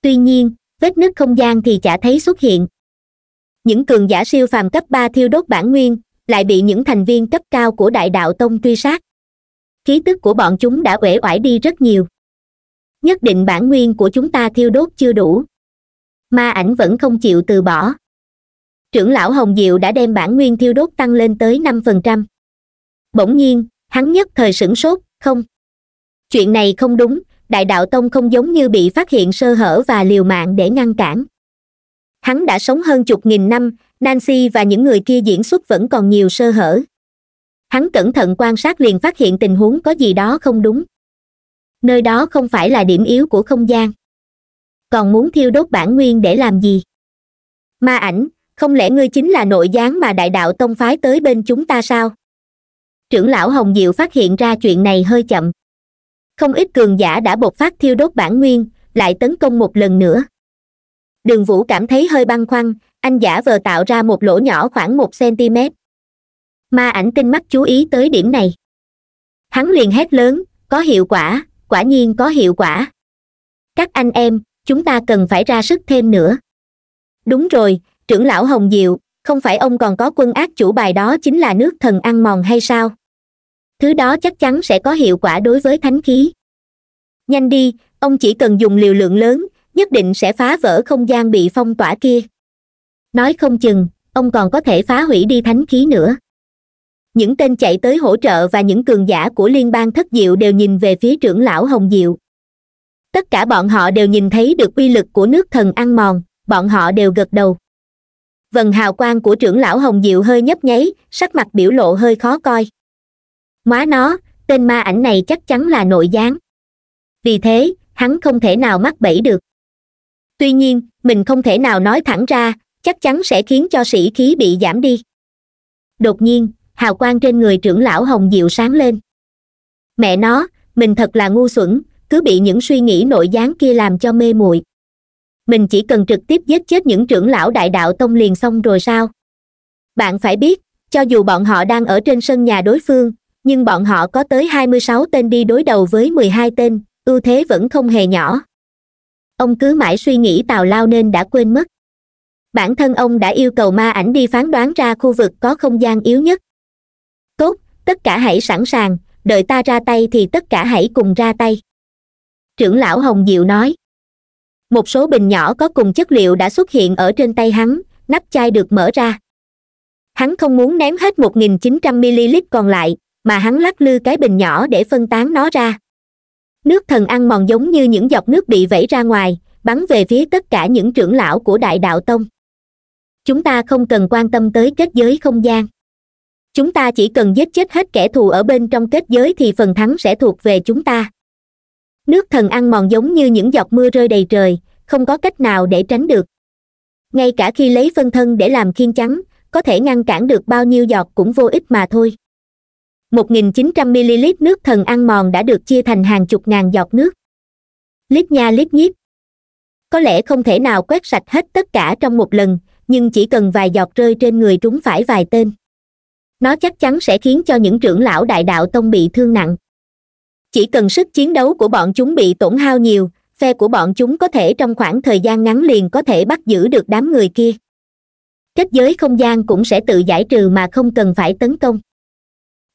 tuy nhiên vết nứt không gian thì chả thấy xuất hiện những cường giả siêu phàm cấp ba thiêu đốt bản nguyên lại bị những thành viên cấp cao của đại đạo tông truy sát khí tức của bọn chúng đã uể oải đi rất nhiều nhất định bản nguyên của chúng ta thiêu đốt chưa đủ ma ảnh vẫn không chịu từ bỏ trưởng lão hồng diệu đã đem bản nguyên thiêu đốt tăng lên tới năm phần trăm bỗng nhiên hắn nhất thời sửng sốt không chuyện này không đúng đại đạo tông không giống như bị phát hiện sơ hở và liều mạng để ngăn cản hắn đã sống hơn chục nghìn năm nancy và những người kia diễn xuất vẫn còn nhiều sơ hở hắn cẩn thận quan sát liền phát hiện tình huống có gì đó không đúng nơi đó không phải là điểm yếu của không gian còn muốn thiêu đốt bản nguyên để làm gì ma ảnh không lẽ ngươi chính là nội gián mà đại đạo tông phái tới bên chúng ta sao trưởng lão hồng diệu phát hiện ra chuyện này hơi chậm không ít cường giả đã bộc phát thiêu đốt bản nguyên lại tấn công một lần nữa đường vũ cảm thấy hơi băn khoăn anh giả vờ tạo ra một lỗ nhỏ khoảng một cm ma ảnh tinh mắt chú ý tới điểm này hắn liền hét lớn có hiệu quả quả nhiên có hiệu quả các anh em chúng ta cần phải ra sức thêm nữa đúng rồi trưởng lão hồng diệu không phải ông còn có quân ác chủ bài đó chính là nước thần ăn mòn hay sao thứ đó chắc chắn sẽ có hiệu quả đối với thánh khí nhanh đi ông chỉ cần dùng liều lượng lớn nhất định sẽ phá vỡ không gian bị phong tỏa kia nói không chừng ông còn có thể phá hủy đi thánh khí nữa những tên chạy tới hỗ trợ và những cường giả của liên bang thất diệu đều nhìn về phía trưởng lão hồng diệu tất cả bọn họ đều nhìn thấy được uy lực của nước thần ăn mòn bọn họ đều gật đầu vần hào quang của trưởng lão hồng diệu hơi nhấp nháy sắc mặt biểu lộ hơi khó coi móa nó tên ma ảnh này chắc chắn là nội gián vì thế hắn không thể nào mắc bẫy được tuy nhiên mình không thể nào nói thẳng ra chắc chắn sẽ khiến cho sĩ khí bị giảm đi đột nhiên hào quang trên người trưởng lão hồng diệu sáng lên mẹ nó mình thật là ngu xuẩn cứ bị những suy nghĩ nội gián kia làm cho mê muội mình chỉ cần trực tiếp giết chết những trưởng lão đại đạo tông liền xong rồi sao bạn phải biết cho dù bọn họ đang ở trên sân nhà đối phương nhưng bọn họ có tới hai mươi sáu tên đi đối đầu với mười hai tên ưu thế vẫn không hề nhỏ ông cứ mãi suy nghĩ tào lao nên đã quên mất bản thân ông đã yêu cầu ma ảnh đi phán đoán ra khu vực có không gian yếu nhất tốt tất cả hãy sẵn sàng đợi ta ra tay thì tất cả hãy cùng ra tay trưởng lão hồng diệu nói một số bình nhỏ có cùng chất liệu đã xuất hiện ở trên tay hắn nắp chai được mở ra hắn không muốn ném hết 1.900 m l còn lại mà hắn lắc lư cái bình nhỏ để phân tán nó ra nước thần ăn mòn giống như những giọt nước bị vẩy ra ngoài bắn về phía tất cả những trưởng lão của đại đạo tông chúng ta không cần quan tâm tới kết giới không gian chúng ta chỉ cần giết chết hết kẻ thù ở bên trong kết giới thì phần thắng sẽ thuộc về chúng ta nước thần ăn mòn giống như những giọt mưa rơi đầy trời không có cách nào để tránh được ngay cả khi lấy phân thân để làm khiên chắn có thể ngăn cản được bao nhiêu giọt cũng vô ích mà thôi 1.900ml nước thần ăn mòn đã được chia thành hàng chục ngàn giọt nước lít nha lít nhít có lẽ không thể nào quét sạch hết tất cả trong một lần nhưng chỉ cần vài giọt rơi trên người trúng phải vài tên nó chắc chắn sẽ khiến cho những trưởng lão đại đạo tông bị thương nặng chỉ cần sức chiến đấu của bọn chúng bị tổn hao nhiều phe của bọn chúng có thể trong khoảng thời gian ngắn liền có thể bắt giữ được đám người kia kết giới không gian cũng sẽ tự giải trừ mà không cần phải tấn công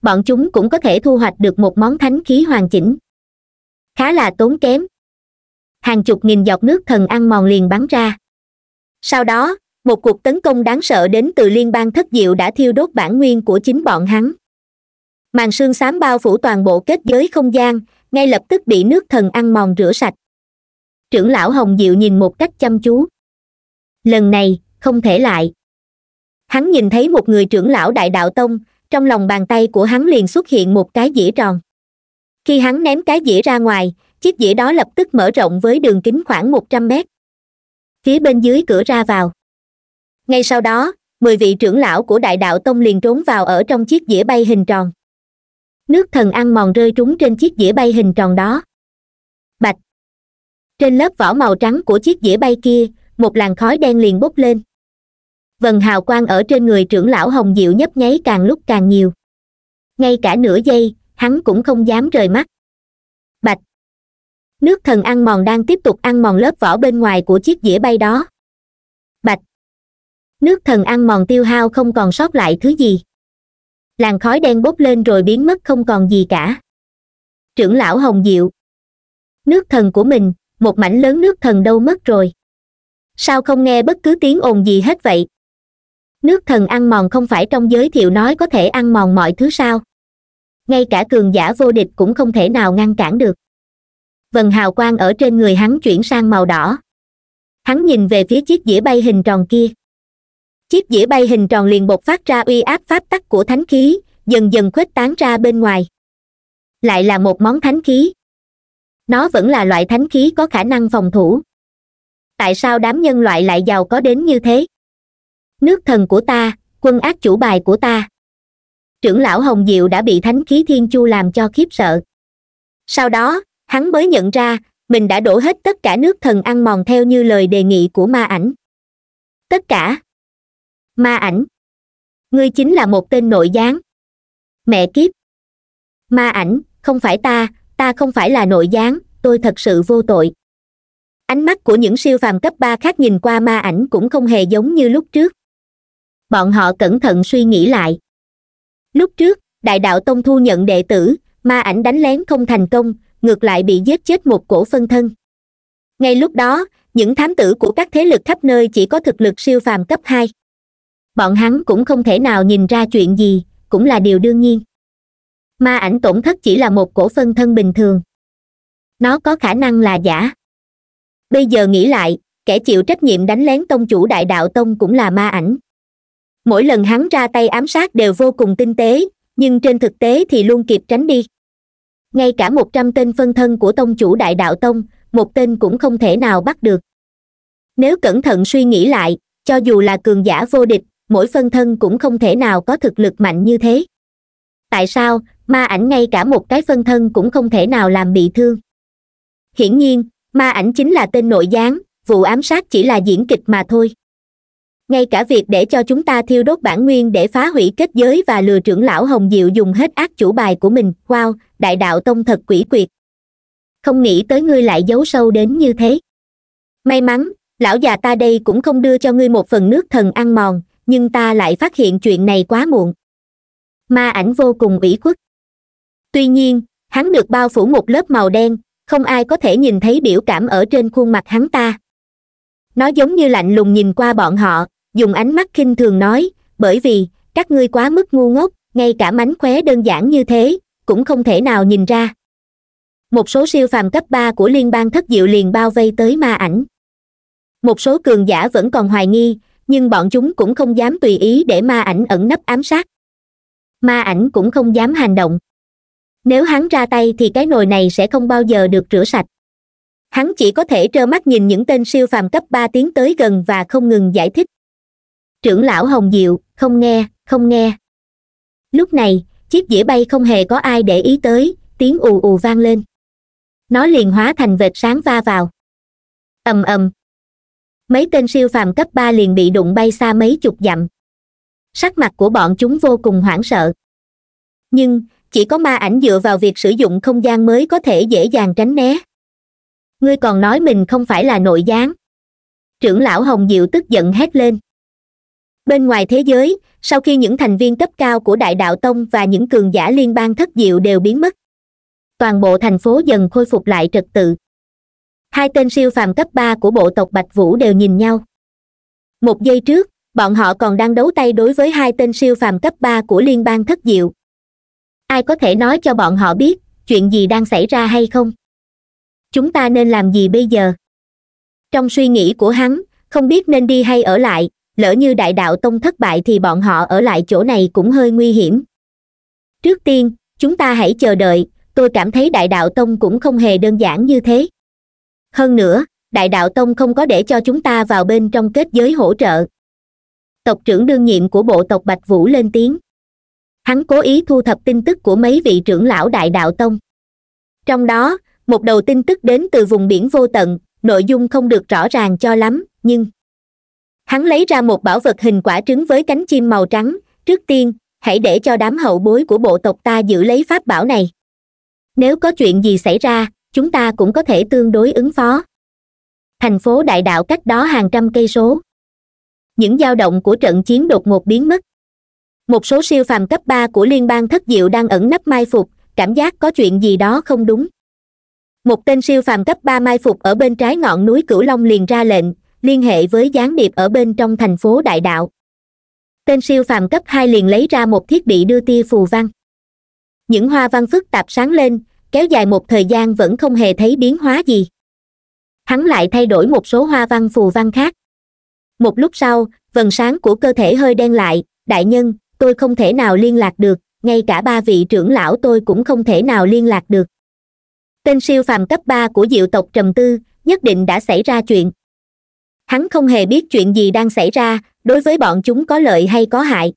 bọn chúng cũng có thể thu hoạch được một món thánh khí hoàn chỉnh khá là tốn kém hàng chục nghìn giọt nước thần ăn mòn liền bắn ra sau đó một cuộc tấn công đáng sợ đến từ liên bang thất diệu đã thiêu đốt bản nguyên của chính bọn hắn màn sương xám bao phủ toàn bộ kết giới không gian ngay lập tức bị nước thần ăn mòn rửa sạch trưởng lão hồng diệu nhìn một cách chăm chú lần này không thể lại hắn nhìn thấy một người trưởng lão đại đạo tông trong lòng bàn tay của hắn liền xuất hiện một cái dĩa tròn khi hắn ném cái dĩa ra ngoài chiếc dĩa đó lập tức mở rộng với đường kính khoảng một trăm mét phía bên dưới cửa ra vào ngay sau đó mười vị trưởng lão của đại đạo tông liền trốn vào ở trong chiếc dĩa bay hình tròn nước thần ăn mòn rơi trúng trên chiếc dĩa bay hình tròn đó bạch trên lớp vỏ màu trắng của chiếc dĩa bay kia một làn khói đen liền bốc lên vần hào quang ở trên người trưởng lão hồng diệu nhấp nháy càng lúc càng nhiều ngay cả nửa giây hắn cũng không dám rời mắt bạch nước thần ăn mòn đang tiếp tục ăn mòn lớp vỏ bên ngoài của chiếc dĩa bay đó bạch nước thần ăn mòn tiêu hao không còn sót lại thứ gì làn khói đen bốc lên rồi biến mất không còn gì cả trưởng lão hồng diệu nước thần của mình một mảnh lớn nước thần đâu mất rồi sao không nghe bất cứ tiếng ồn gì hết vậy nước thần ăn mòn không phải trong giới thiệu nói có thể ăn mòn mọi thứ sao ngay cả cường giả vô địch cũng không thể nào ngăn cản được vần hào quang ở trên người hắn chuyển sang màu đỏ hắn nhìn về phía chiếc dĩa bay hình tròn kia chiếc dĩa bay hình tròn liền bộc phát ra uy áp pháp tắc của thánh khí dần dần khuếch tán ra bên ngoài lại là một món thánh khí nó vẫn là loại thánh khí có khả năng phòng thủ tại sao đám nhân loại lại giàu có đến như thế nước thần của ta quân ác chủ bài của ta trưởng lão hồng diệu đã bị thánh khí thiên chu làm cho khiếp sợ sau đó hắn mới nhận ra mình đã đổ hết tất cả nước thần ăn mòn theo như lời đề nghị của ma ảnh tất cả ma ảnh ngươi chính là một tên nội gián mẹ kiếp ma ảnh không phải ta ta không phải là nội gián tôi thật sự vô tội ánh mắt của những siêu phàm cấp ba khác nhìn qua ma ảnh cũng không hề giống như lúc trước bọn họ cẩn thận suy nghĩ lại lúc trước đại đạo tông thu nhận đệ tử ma ảnh đánh lén không thành công ngược lại bị giết chết một cổ phân thân ngay lúc đó những thám tử của các thế lực khắp nơi chỉ có thực lực siêu phàm cấp hai bọn hắn cũng không thể nào nhìn ra chuyện gì cũng là điều đương nhiên ma ảnh tổn thất chỉ là một cổ phân thân bình thường nó có khả năng là giả bây giờ nghĩ lại kẻ chịu trách nhiệm đánh lén tông chủ đại đạo tông cũng là ma ảnh mỗi lần hắn ra tay ám sát đều vô cùng tinh tế nhưng trên thực tế thì luôn kịp tránh đi ngay cả một trăm tên phân thân của tông chủ đại đạo tông một tên cũng không thể nào bắt được nếu cẩn thận suy nghĩ lại cho dù là cường giả vô địch mỗi phân thân cũng không thể nào có thực lực mạnh như thế tại sao ma ảnh ngay cả một cái phân thân cũng không thể nào làm bị thương hiển nhiên ma ảnh chính là tên nội gián vụ ám sát chỉ là diễn kịch mà thôi ngay cả việc để cho chúng ta thiêu đốt bản nguyên để phá hủy kết giới và lừa trưởng lão hồng diệu dùng hết ác chủ bài của mình wow đại đạo tông thật quỷ quyệt không nghĩ tới ngươi lại giấu sâu đến như thế may mắn lão già ta đây cũng không đưa cho ngươi một phần nước thần ăn mòn nhưng ta lại phát hiện chuyện này quá muộn ma ảnh vô cùng ủy khuất tuy nhiên hắn được bao phủ một lớp màu đen không ai có thể nhìn thấy biểu cảm ở trên khuôn mặt hắn ta nó giống như lạnh lùng nhìn qua bọn họ dùng ánh mắt khinh thường nói bởi vì các ngươi quá mức ngu ngốc ngay cả mánh khóe đơn giản như thế cũng không thể nào nhìn ra một số siêu phàm cấp ba của liên bang thất diệu liền bao vây tới ma ảnh một số cường giả vẫn còn hoài nghi nhưng bọn chúng cũng không dám tùy ý để ma ảnh ẩn nấp ám sát ma ảnh cũng không dám hành động nếu hắn ra tay thì cái nồi này sẽ không bao giờ được rửa sạch hắn chỉ có thể trơ mắt nhìn những tên siêu phàm cấp ba tiến tới gần và không ngừng giải thích trưởng lão hồng diệu không nghe không nghe lúc này chiếc dĩa bay không hề có ai để ý tới tiếng ù ù vang lên nó liền hóa thành vệt sáng va vào ầm ầm mấy tên siêu phàm cấp ba liền bị đụng bay xa mấy chục dặm sắc mặt của bọn chúng vô cùng hoảng sợ nhưng chỉ có ma ảnh dựa vào việc sử dụng không gian mới có thể dễ dàng tránh né ngươi còn nói mình không phải là nội gián trưởng lão hồng diệu tức giận hét lên bên ngoài thế giới sau khi những thành viên cấp cao của đại đạo tông và những cường giả liên bang thất diệu đều biến mất toàn bộ thành phố dần khôi phục lại trật tự hai tên siêu phàm cấp ba của bộ tộc bạch vũ đều nhìn nhau một giây trước bọn họ còn đang đấu tay đối với hai tên siêu phàm cấp ba của liên bang thất diệu ai có thể nói cho bọn họ biết chuyện gì đang xảy ra hay không chúng ta nên làm gì bây giờ trong suy nghĩ của hắn không biết nên đi hay ở lại lỡ như đại đạo tông thất bại thì bọn họ ở lại chỗ này cũng hơi nguy hiểm trước tiên chúng ta hãy chờ đợi tôi cảm thấy đại đạo tông cũng không hề đơn giản như thế hơn nữa đại đạo tông không có để cho chúng ta vào bên trong kết giới hỗ trợ tộc trưởng đương nhiệm của bộ tộc bạch vũ lên tiếng hắn cố ý thu thập tin tức của mấy vị trưởng lão đại đạo tông trong đó một đầu tin tức đến từ vùng biển vô tận nội dung không được rõ ràng cho lắm nhưng hắn lấy ra một bảo vật hình quả trứng với cánh chim màu trắng trước tiên hãy để cho đám hậu bối của bộ tộc ta giữ lấy pháp bảo này nếu có chuyện gì xảy ra chúng ta cũng có thể tương đối ứng phó thành phố đại đạo cách đó hàng trăm cây số những dao động của trận chiến đột ngột biến mất một số siêu phàm cấp ba của liên bang thất diệu đang ẩn nấp mai phục cảm giác có chuyện gì đó không đúng một tên siêu phàm cấp ba mai phục ở bên trái ngọn núi cửu long liền ra lệnh liên hệ với gián điệp ở bên trong thành phố đại đạo tên siêu phàm cấp hai liền lấy ra một thiết bị đưa tia phù văn những hoa văn phức tạp sáng lên kéo dài một thời gian vẫn không hề thấy biến hóa gì hắn lại thay đổi một số hoa văn phù văn khác một lúc sau vần sáng của cơ thể hơi đen lại đại nhân tôi không thể nào liên lạc được ngay cả ba vị trưởng lão tôi cũng không thể nào liên lạc được tên siêu phàm cấp ba của diệu tộc trầm tư nhất định đã xảy ra chuyện hắn không hề biết chuyện gì đang xảy ra đối với bọn chúng có lợi hay có hại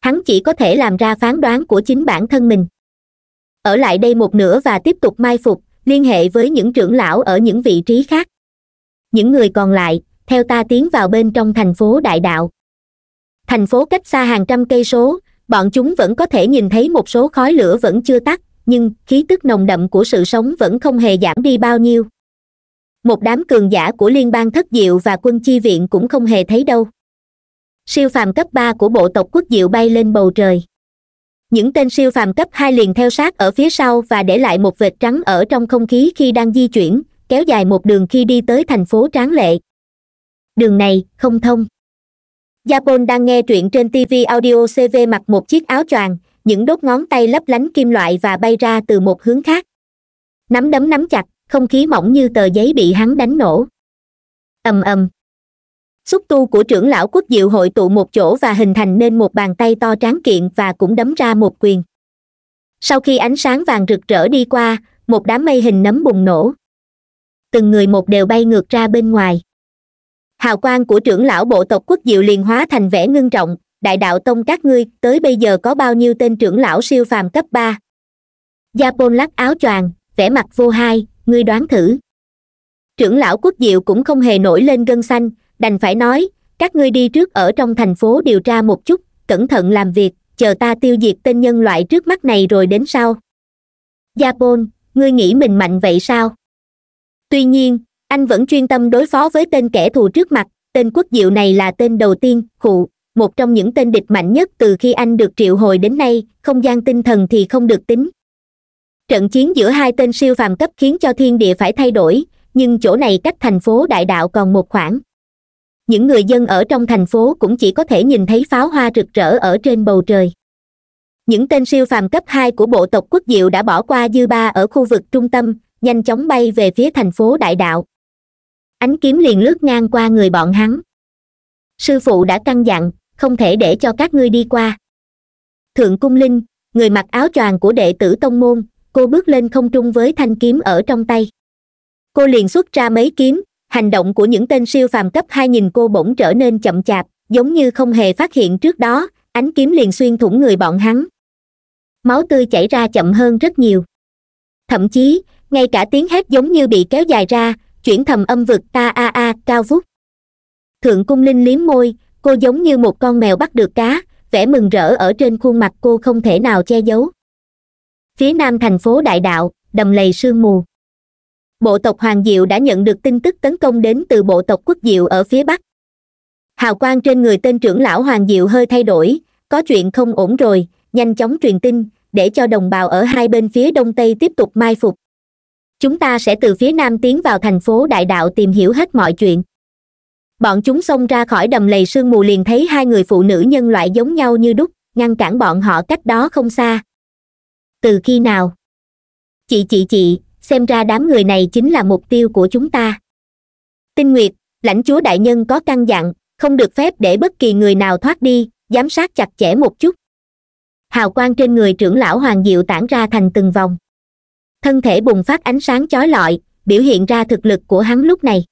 hắn chỉ có thể làm ra phán đoán của chính bản thân mình ở lại đây một nửa và tiếp tục mai phục liên hệ với những trưởng lão ở những vị trí khác những người còn lại theo ta tiến vào bên trong thành phố đại đạo thành phố cách xa hàng trăm cây số bọn chúng vẫn có thể nhìn thấy một số khói lửa vẫn chưa tắt nhưng khí tức nồng đậm của sự sống vẫn không hề giảm đi bao nhiêu một đám cường giả của liên bang thất diệu và quân chi viện cũng không hề thấy đâu siêu phàm cấp ba của bộ tộc quốc diệu bay lên bầu trời những tên siêu phàm cấp hai liền theo sát ở phía sau và để lại một vệt trắng ở trong không khí khi đang di chuyển kéo dài một đường khi đi tới thành phố tráng lệ đường này không thông japon đang nghe truyện trên tv audio cv mặc một chiếc áo choàng những đốt ngón tay lấp lánh kim loại và bay ra từ một hướng khác nắm đấm nắm chặt không khí mỏng như tờ giấy bị hắn đánh nổ ầm ầm xúc tu của trưởng lão quốc diệu hội tụ một chỗ và hình thành nên một bàn tay to tráng kiện và cũng đấm ra một quyền sau khi ánh sáng vàng rực rỡ đi qua một đám mây hình nấm bùng nổ từng người một đều bay ngược ra bên ngoài hào quang của trưởng lão bộ tộc quốc diệu liền hóa thành vẻ ngưng trọng đại đạo tông các ngươi tới bây giờ có bao nhiêu tên trưởng lão siêu phàm cấp ba gia pôn lắc áo choàng vẻ mặt vô hai ngươi đoán thử trưởng lão quốc diệu cũng không hề nổi lên gân xanh đành phải nói các ngươi đi trước ở trong thành phố điều tra một chút cẩn thận làm việc chờ ta tiêu diệt tên nhân loại trước mắt này rồi đến sau gia pôn ngươi nghĩ mình mạnh vậy sao tuy nhiên anh vẫn chuyên tâm đối phó với tên kẻ thù trước mặt tên quốc diệu này là tên đầu tiên khụ một trong những tên địch mạnh nhất từ khi anh được triệu hồi đến nay không gian tinh thần thì không được tính trận chiến giữa hai tên siêu phàm cấp khiến cho thiên địa phải thay đổi nhưng chỗ này cách thành phố đại đạo còn một khoảng những người dân ở trong thành phố cũng chỉ có thể nhìn thấy pháo hoa rực rỡ ở trên bầu trời những tên siêu phàm cấp hai của bộ tộc quốc diệu đã bỏ qua dư ba ở khu vực trung tâm nhanh chóng bay về phía thành phố đại đạo ánh kiếm liền lướt ngang qua người bọn hắn sư phụ đã căn dặn không thể để cho các ngươi đi qua thượng cung linh người mặc áo choàng của đệ tử tông môn cô bước lên không trung với thanh kiếm ở trong tay cô liền xuất ra mấy kiếm hành động của những tên siêu phàm cấp hai nhìn cô bỗng trở nên chậm chạp giống như không hề phát hiện trước đó ánh kiếm liền xuyên thủng người bọn hắn máu tươi chảy ra chậm hơn rất nhiều thậm chí ngay cả tiếng hét giống như bị kéo dài ra chuyển thầm âm vực ta a a cao vút thượng cung linh liếm môi cô giống như một con mèo bắt được cá vẻ mừng rỡ ở trên khuôn mặt cô không thể nào che giấu phía nam thành phố đại đạo đầm lầy sương mù bộ tộc hoàng diệu đã nhận được tin tức tấn công đến từ bộ tộc quốc diệu ở phía bắc hào quang trên người tên trưởng lão hoàng diệu hơi thay đổi có chuyện không ổn rồi nhanh chóng truyền tin để cho đồng bào ở hai bên phía đông tây tiếp tục mai phục chúng ta sẽ từ phía nam tiến vào thành phố đại đạo tìm hiểu hết mọi chuyện bọn chúng xông ra khỏi đầm lầy sương mù liền thấy hai người phụ nữ nhân loại giống nhau như đúc ngăn cản bọn họ cách đó không xa từ khi nào chị chị chị xem ra đám người này chính là mục tiêu của chúng ta tinh nguyệt lãnh chúa đại nhân có căn dặn không được phép để bất kỳ người nào thoát đi giám sát chặt chẽ một chút hào quang trên người trưởng lão hoàng diệu tản ra thành từng vòng thân thể bùng phát ánh sáng chói lọi biểu hiện ra thực lực của hắn lúc này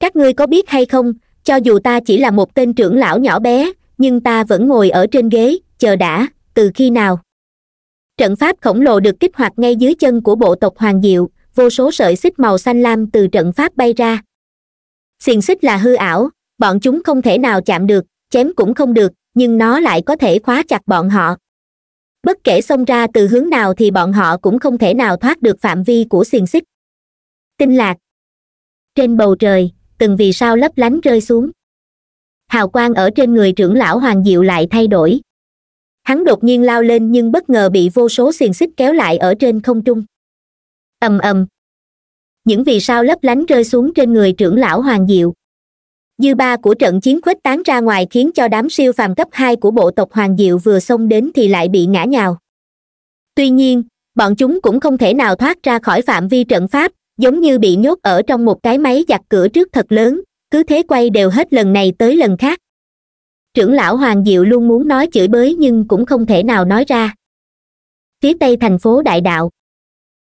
các ngươi có biết hay không cho dù ta chỉ là một tên trưởng lão nhỏ bé nhưng ta vẫn ngồi ở trên ghế chờ đã từ khi nào trận pháp khổng lồ được kích hoạt ngay dưới chân của bộ tộc hoàng diệu vô số sợi xích màu xanh lam từ trận pháp bay ra xiềng xích là hư ảo bọn chúng không thể nào chạm được chém cũng không được nhưng nó lại có thể khóa chặt bọn họ bất kể xông ra từ hướng nào thì bọn họ cũng không thể nào thoát được phạm vi của xiềng xích tinh lạc trên bầu trời từng vì sao lấp lánh rơi xuống hào quang ở trên người trưởng lão hoàng diệu lại thay đổi hắn đột nhiên lao lên nhưng bất ngờ bị vô số xiềng xích kéo lại ở trên không trung ầm ầm những vì sao lấp lánh rơi xuống trên người trưởng lão hoàng diệu dư ba của trận chiến khuếch tán ra ngoài khiến cho đám siêu phàm cấp hai của bộ tộc hoàng diệu vừa xông đến thì lại bị ngã nhào tuy nhiên bọn chúng cũng không thể nào thoát ra khỏi phạm vi trận pháp giống như bị nhốt ở trong một cái máy giặt cửa trước thật lớn cứ thế quay đều hết lần này tới lần khác trưởng lão hoàng diệu luôn muốn nói chửi bới nhưng cũng không thể nào nói ra phía tây thành phố đại đạo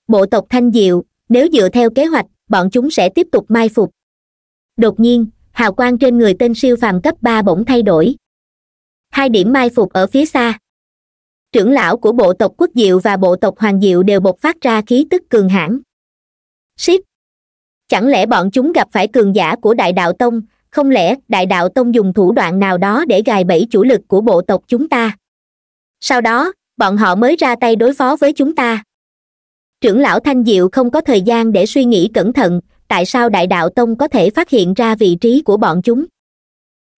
bộ tộc thanh diệu nếu dựa theo kế hoạch bọn chúng sẽ tiếp tục mai phục đột nhiên hào quang trên người tên siêu phàm cấp ba bỗng thay đổi hai điểm mai phục ở phía xa trưởng lão của bộ tộc quốc diệu và bộ tộc hoàng diệu đều bộc phát ra khí tức cường hãn ship chẳng lẽ bọn chúng gặp phải cường giả của đại đạo tông không lẽ đại đạo tông dùng thủ đoạn nào đó để gài bẫy chủ lực của bộ tộc chúng ta sau đó bọn họ mới ra tay đối phó với chúng ta trưởng lão thanh diệu không có thời gian để suy nghĩ cẩn thận tại sao đại đạo tông có thể phát hiện ra vị trí của bọn chúng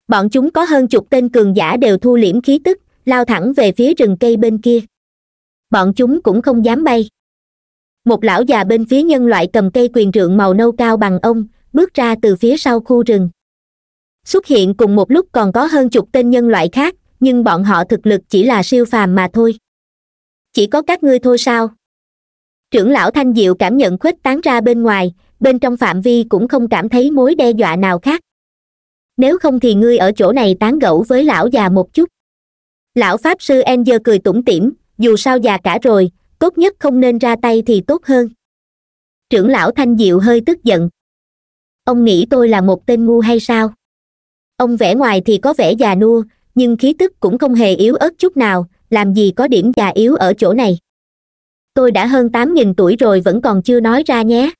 bọn chúng có hơn chục tên cường giả đều thu liễm khí tức lao thẳng về phía rừng cây bên kia bọn chúng cũng không dám bay một lão già bên phía nhân loại cầm cây quyền trượng màu nâu cao bằng ông bước ra từ phía sau khu rừng xuất hiện cùng một lúc còn có hơn chục tên nhân loại khác nhưng bọn họ thực lực chỉ là siêu phàm mà thôi chỉ có các ngươi thôi sao trưởng lão thanh diệu cảm nhận khuếch tán ra bên ngoài bên trong phạm vi cũng không cảm thấy mối đe dọa nào khác nếu không thì ngươi ở chỗ này tán gẫu với lão già một chút lão pháp sư enger cười tủm tỉm dù sao già cả rồi tốt nhất không nên ra tay thì tốt hơn trưởng lão thanh diệu hơi tức giận ông nghĩ tôi là một tên ngu hay sao ông vẽ ngoài thì có vẻ già nua nhưng khí tức cũng không hề yếu ớt chút nào làm gì có điểm già yếu ở chỗ này tôi đã hơn tám nghìn tuổi rồi vẫn còn chưa nói ra nhé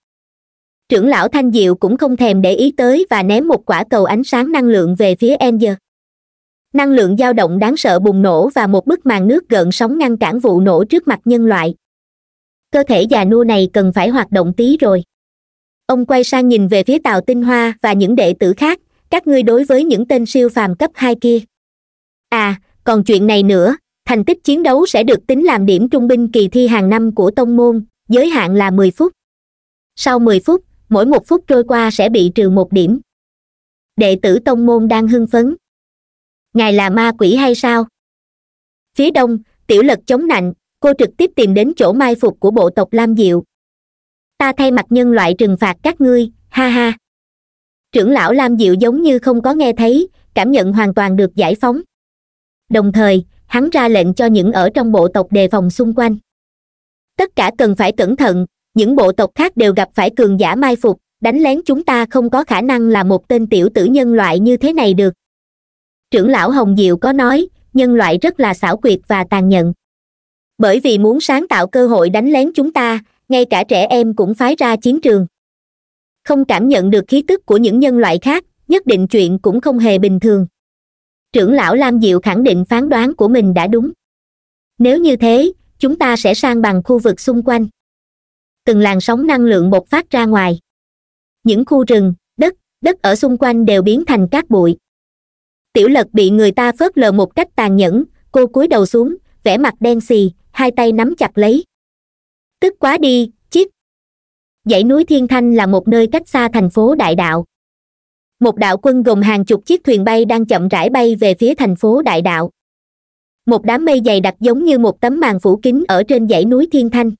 trưởng lão thanh diệu cũng không thèm để ý tới và ném một quả cầu ánh sáng năng lượng về phía em giờ năng lượng dao động đáng sợ bùng nổ và một bức màn nước gợn sóng ngăn cản vụ nổ trước mặt nhân loại cơ thể già nua này cần phải hoạt động tí rồi ông quay sang nhìn về phía tàu tinh hoa và những đệ tử khác các ngươi đối với những tên siêu phàm cấp hai kia à còn chuyện này nữa thành tích chiến đấu sẽ được tính làm điểm trung binh kỳ thi hàng năm của tông môn giới hạn là mười phút sau mười phút mỗi một phút trôi qua sẽ bị trừ một điểm đệ tử tông môn đang hưng phấn ngài là ma quỷ hay sao phía đông tiểu lật chống nạnh cô trực tiếp tìm đến chỗ mai phục của bộ tộc lam diệu ta thay mặt nhân loại trừng phạt các ngươi ha ha trưởng lão lam diệu giống như không có nghe thấy cảm nhận hoàn toàn được giải phóng đồng thời hắn ra lệnh cho những ở trong bộ tộc đề phòng xung quanh tất cả cần phải cẩn thận những bộ tộc khác đều gặp phải cường giả mai phục đánh lén chúng ta không có khả năng là một tên tiểu tử nhân loại như thế này được trưởng lão hồng diệu có nói nhân loại rất là xảo quyệt và tàn nhẫn bởi vì muốn sáng tạo cơ hội đánh lén chúng ta ngay cả trẻ em cũng phái ra chiến trường không cảm nhận được khí tức của những nhân loại khác nhất định chuyện cũng không hề bình thường trưởng lão lam diệu khẳng định phán đoán của mình đã đúng nếu như thế chúng ta sẽ sang bằng khu vực xung quanh từng làn sóng năng lượng bột phát ra ngoài những khu rừng đất đất ở xung quanh đều biến thành cát bụi tiểu lật bị người ta phớt lờ một cách tàn nhẫn cô cúi đầu xuống vẻ mặt đen xì hai tay nắm chặt lấy tức quá đi dãy núi thiên thanh là một nơi cách xa thành phố đại đạo một đạo quân gồm hàng chục chiếc thuyền bay đang chậm rãi bay về phía thành phố đại đạo một đám mây dày đặc giống như một tấm màn phủ kín ở trên dãy núi thiên thanh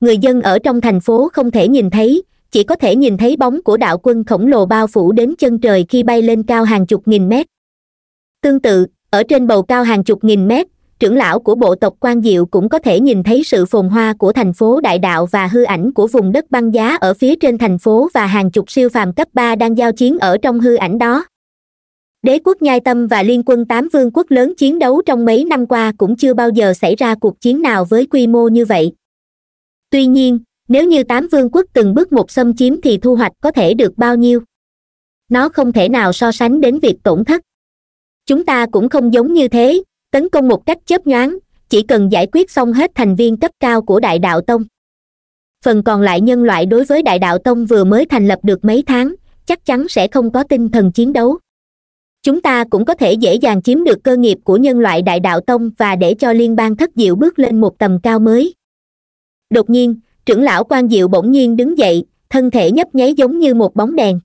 người dân ở trong thành phố không thể nhìn thấy chỉ có thể nhìn thấy bóng của đạo quân khổng lồ bao phủ đến chân trời khi bay lên cao hàng chục nghìn mét tương tự ở trên bầu cao hàng chục nghìn mét trưởng lão của bộ tộc quan Diệu cũng có thể nhìn thấy sự phồn hoa của thành phố đại đạo và hư ảnh của vùng đất băng giá ở phía trên thành phố và hàng chục siêu phàm cấp 3 đang giao chiến ở trong hư ảnh đó. Đế quốc Nhai Tâm và Liên quân tám vương quốc lớn chiến đấu trong mấy năm qua cũng chưa bao giờ xảy ra cuộc chiến nào với quy mô như vậy. Tuy nhiên, nếu như tám vương quốc từng bước một xâm chiếm thì thu hoạch có thể được bao nhiêu? Nó không thể nào so sánh đến việc tổn thất. Chúng ta cũng không giống như thế, tấn công một cách chớp nhoáng chỉ cần giải quyết xong hết thành viên cấp cao của đại đạo tông phần còn lại nhân loại đối với đại đạo tông vừa mới thành lập được mấy tháng chắc chắn sẽ không có tinh thần chiến đấu chúng ta cũng có thể dễ dàng chiếm được cơ nghiệp của nhân loại đại đạo tông và để cho liên bang thất diệu bước lên một tầm cao mới đột nhiên trưởng lão quan diệu bỗng nhiên đứng dậy thân thể nhấp nháy giống như một bóng đèn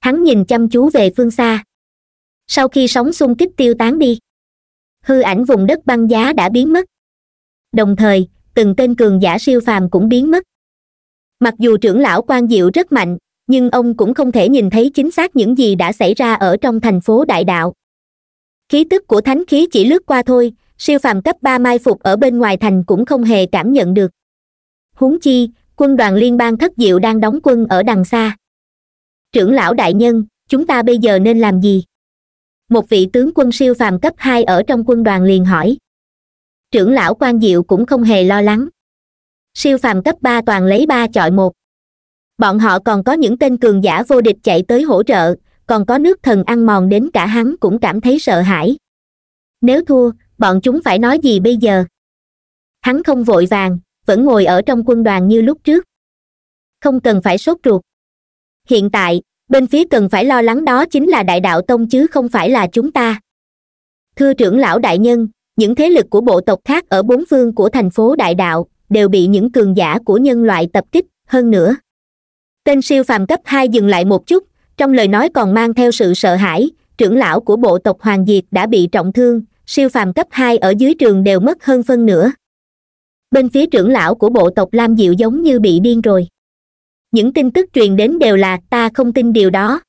hắn nhìn chăm chú về phương xa sau khi sóng xung kích tiêu tán đi hư ảnh vùng đất băng giá đã biến mất đồng thời từng tên cường giả siêu phàm cũng biến mất mặc dù trưởng lão quan diệu rất mạnh nhưng ông cũng không thể nhìn thấy chính xác những gì đã xảy ra ở trong thành phố đại đạo khí tức của thánh khí chỉ lướt qua thôi siêu phàm cấp ba mai phục ở bên ngoài thành cũng không hề cảm nhận được huống chi quân đoàn liên bang thất diệu đang đóng quân ở đằng xa trưởng lão đại nhân chúng ta bây giờ nên làm gì một vị tướng quân siêu phàm cấp hai ở trong quân đoàn liền hỏi trưởng lão quan diệu cũng không hề lo lắng siêu phàm cấp ba toàn lấy ba chọi một bọn họ còn có những tên cường giả vô địch chạy tới hỗ trợ còn có nước thần ăn mòn đến cả hắn cũng cảm thấy sợ hãi nếu thua bọn chúng phải nói gì bây giờ hắn không vội vàng vẫn ngồi ở trong quân đoàn như lúc trước không cần phải sốt ruột hiện tại bên phía cần phải lo lắng đó chính là đại đạo tông chứ không phải là chúng ta thưa trưởng lão đại nhân những thế lực của bộ tộc khác ở bốn phương của thành phố đại đạo đều bị những cường giả của nhân loại tập kích hơn nữa tên siêu phàm cấp hai dừng lại một chút trong lời nói còn mang theo sự sợ hãi trưởng lão của bộ tộc hoàng diệt đã bị trọng thương siêu phàm cấp hai ở dưới trường đều mất hơn phân nửa bên phía trưởng lão của bộ tộc lam diệu giống như bị điên rồi những tin tức truyền đến đều là ta không tin điều đó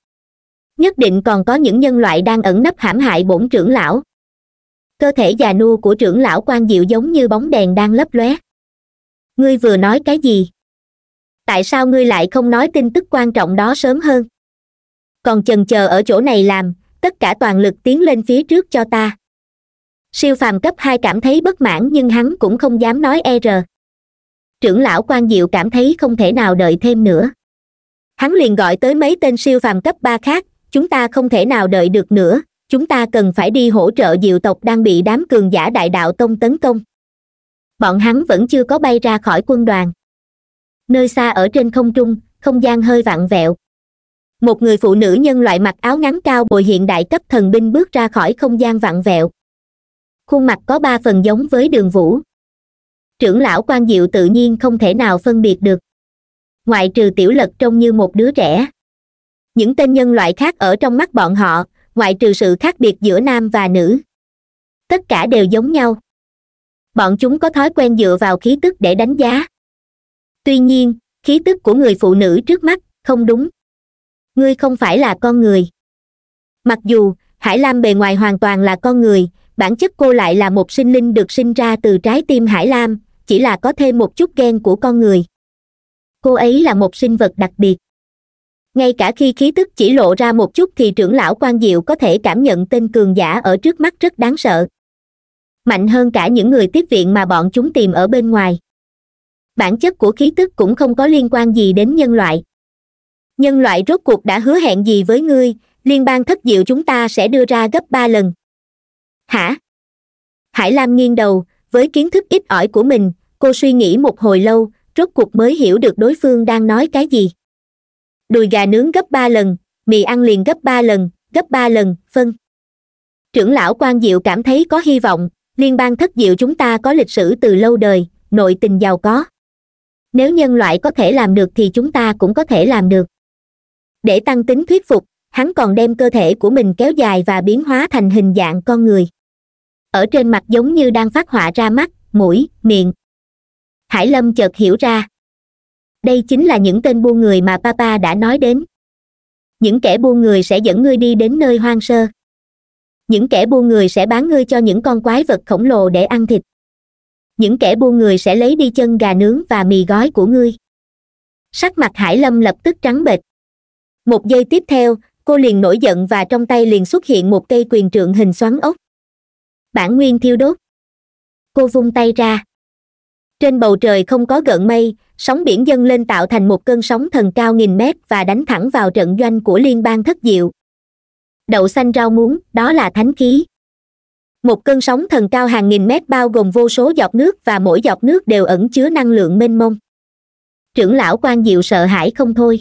nhất định còn có những nhân loại đang ẩn nấp hãm hại bổn trưởng lão cơ thể già nua của trưởng lão quan diệu giống như bóng đèn đang lấp lóe ngươi vừa nói cái gì tại sao ngươi lại không nói tin tức quan trọng đó sớm hơn còn chần chờ ở chỗ này làm tất cả toàn lực tiến lên phía trước cho ta siêu phàm cấp hai cảm thấy bất mãn nhưng hắn cũng không dám nói e r trưởng lão quan diệu cảm thấy không thể nào đợi thêm nữa hắn liền gọi tới mấy tên siêu phàm cấp ba khác chúng ta không thể nào đợi được nữa chúng ta cần phải đi hỗ trợ diệu tộc đang bị đám cường giả đại đạo tông tấn công bọn hắn vẫn chưa có bay ra khỏi quân đoàn nơi xa ở trên không trung không gian hơi vặn vẹo một người phụ nữ nhân loại mặc áo ngắn cao bồi hiện đại cấp thần binh bước ra khỏi không gian vặn vẹo khuôn mặt có ba phần giống với đường vũ trưởng lão quan diệu tự nhiên không thể nào phân biệt được ngoại trừ tiểu lật trông như một đứa trẻ những tên nhân loại khác ở trong mắt bọn họ ngoại trừ sự khác biệt giữa nam và nữ tất cả đều giống nhau bọn chúng có thói quen dựa vào khí tức để đánh giá tuy nhiên khí tức của người phụ nữ trước mắt không đúng ngươi không phải là con người mặc dù hải lam bề ngoài hoàn toàn là con người bản chất cô lại là một sinh linh được sinh ra từ trái tim hải lam chỉ là có thêm một chút ghen của con người cô ấy là một sinh vật đặc biệt ngay cả khi khí tức chỉ lộ ra một chút thì trưởng lão quan diệu có thể cảm nhận tên cường giả ở trước mắt rất đáng sợ mạnh hơn cả những người tiếp viện mà bọn chúng tìm ở bên ngoài bản chất của khí tức cũng không có liên quan gì đến nhân loại nhân loại rốt cuộc đã hứa hẹn gì với ngươi liên bang thất diệu chúng ta sẽ đưa ra gấp ba lần hả hải lam nghiêng đầu với kiến thức ít ỏi của mình cô suy nghĩ một hồi lâu rốt cuộc mới hiểu được đối phương đang nói cái gì đùi gà nướng gấp ba lần mì ăn liền gấp ba lần gấp ba lần phân vâng. trưởng lão quan diệu cảm thấy có hy vọng liên bang thất diệu chúng ta có lịch sử từ lâu đời nội tình giàu có nếu nhân loại có thể làm được thì chúng ta cũng có thể làm được để tăng tính thuyết phục hắn còn đem cơ thể của mình kéo dài và biến hóa thành hình dạng con người ở trên mặt giống như đang phát họa ra mắt mũi miệng hải lâm chợt hiểu ra đây chính là những tên buôn người mà papa đã nói đến những kẻ buôn người sẽ dẫn ngươi đi đến nơi hoang sơ những kẻ buôn người sẽ bán ngươi cho những con quái vật khổng lồ để ăn thịt những kẻ buôn người sẽ lấy đi chân gà nướng và mì gói của ngươi sắc mặt hải lâm lập tức trắng bệch một giây tiếp theo cô liền nổi giận và trong tay liền xuất hiện một cây quyền trượng hình xoắn ốc bản nguyên thiêu đốt cô vung tay ra trên bầu trời không có gợn mây sóng biển dâng lên tạo thành một cơn sóng thần cao nghìn mét và đánh thẳng vào trận doanh của liên bang thất diệu đậu xanh rau muống đó là thánh khí một cơn sóng thần cao hàng nghìn mét bao gồm vô số giọt nước và mỗi giọt nước đều ẩn chứa năng lượng mênh mông trưởng lão quan diệu sợ hãi không thôi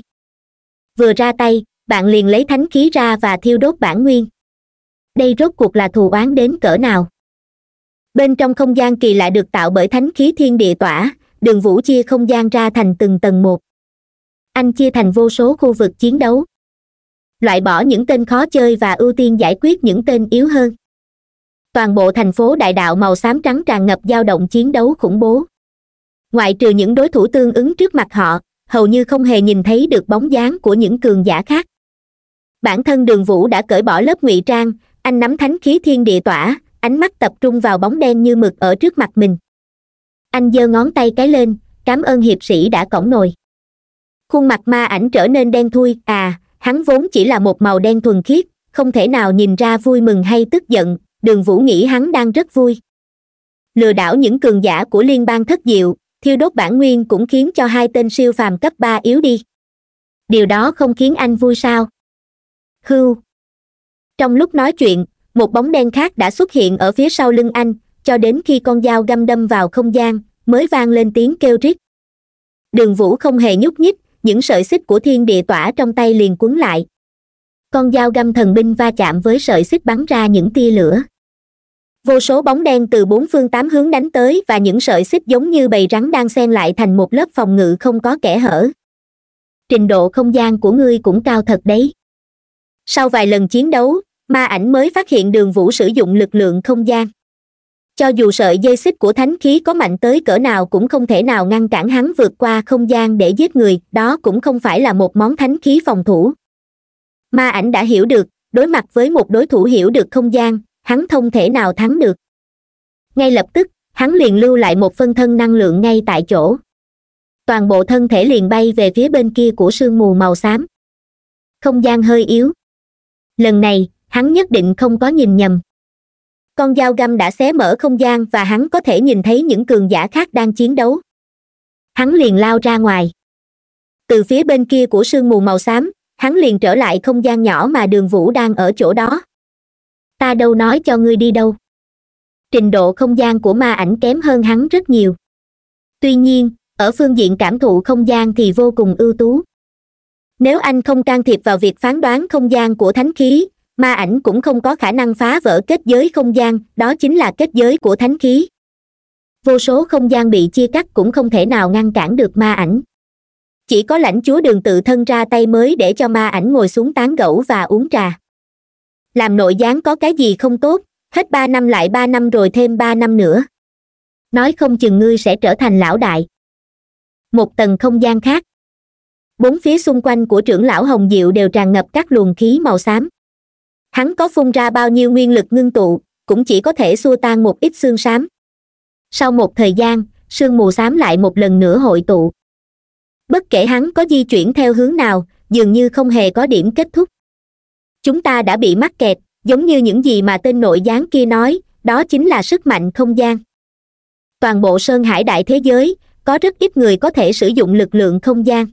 vừa ra tay bạn liền lấy thánh khí ra và thiêu đốt bản nguyên đây rốt cuộc là thù oán đến cỡ nào bên trong không gian kỳ lạ được tạo bởi thánh khí thiên địa tỏa đường vũ chia không gian ra thành từng tầng một anh chia thành vô số khu vực chiến đấu loại bỏ những tên khó chơi và ưu tiên giải quyết những tên yếu hơn toàn bộ thành phố đại đạo màu xám trắng tràn ngập dao động chiến đấu khủng bố ngoại trừ những đối thủ tương ứng trước mặt họ hầu như không hề nhìn thấy được bóng dáng của những cường giả khác bản thân đường vũ đã cởi bỏ lớp ngụy trang anh nắm thánh khí thiên địa tỏa ánh mắt tập trung vào bóng đen như mực ở trước mặt mình anh giơ ngón tay cái lên cảm ơn hiệp sĩ đã cõng nồi khuôn mặt ma ảnh trở nên đen thui à hắn vốn chỉ là một màu đen thuần khiết không thể nào nhìn ra vui mừng hay tức giận đường vũ nghĩ hắn đang rất vui lừa đảo những cường giả của liên bang thất diệu thiêu đốt bản nguyên cũng khiến cho hai tên siêu phàm cấp ba yếu đi điều đó không khiến anh vui sao hưu trong lúc nói chuyện một bóng đen khác đã xuất hiện ở phía sau lưng anh cho đến khi con dao găm đâm vào không gian mới vang lên tiếng kêu rít đường vũ không hề nhúc nhích những sợi xích của thiên địa tỏa trong tay liền cuốn lại con dao găm thần binh va chạm với sợi xích bắn ra những tia lửa vô số bóng đen từ bốn phương tám hướng đánh tới và những sợi xích giống như bầy rắn đang xen lại thành một lớp phòng ngự không có kẻ hở trình độ không gian của ngươi cũng cao thật đấy sau vài lần chiến đấu ma ảnh mới phát hiện đường vũ sử dụng lực lượng không gian cho dù sợi dây xích của thánh khí có mạnh tới cỡ nào cũng không thể nào ngăn cản hắn vượt qua không gian để giết người đó cũng không phải là một món thánh khí phòng thủ ma ảnh đã hiểu được đối mặt với một đối thủ hiểu được không gian hắn không thể nào thắng được ngay lập tức hắn liền lưu lại một phân thân năng lượng ngay tại chỗ toàn bộ thân thể liền bay về phía bên kia của sương mù màu xám không gian hơi yếu lần này hắn nhất định không có nhìn nhầm con dao găm đã xé mở không gian và hắn có thể nhìn thấy những cường giả khác đang chiến đấu hắn liền lao ra ngoài từ phía bên kia của sương mù màu xám hắn liền trở lại không gian nhỏ mà đường vũ đang ở chỗ đó ta đâu nói cho ngươi đi đâu trình độ không gian của ma ảnh kém hơn hắn rất nhiều tuy nhiên ở phương diện cảm thụ không gian thì vô cùng ưu tú nếu anh không can thiệp vào việc phán đoán không gian của thánh khí ma ảnh cũng không có khả năng phá vỡ kết giới không gian đó chính là kết giới của thánh khí vô số không gian bị chia cắt cũng không thể nào ngăn cản được ma ảnh chỉ có lãnh chúa đường tự thân ra tay mới để cho ma ảnh ngồi xuống tán gẫu và uống trà làm nội gián có cái gì không tốt hết ba năm lại ba năm rồi thêm ba năm nữa nói không chừng ngươi sẽ trở thành lão đại một tầng không gian khác bốn phía xung quanh của trưởng lão hồng diệu đều tràn ngập các luồng khí màu xám hắn có phun ra bao nhiêu nguyên lực ngưng tụ cũng chỉ có thể xua tan một ít xương xám sau một thời gian sương mù xám lại một lần nữa hội tụ bất kể hắn có di chuyển theo hướng nào dường như không hề có điểm kết thúc chúng ta đã bị mắc kẹt giống như những gì mà tên nội gián kia nói đó chính là sức mạnh không gian toàn bộ sơn hải đại thế giới có rất ít người có thể sử dụng lực lượng không gian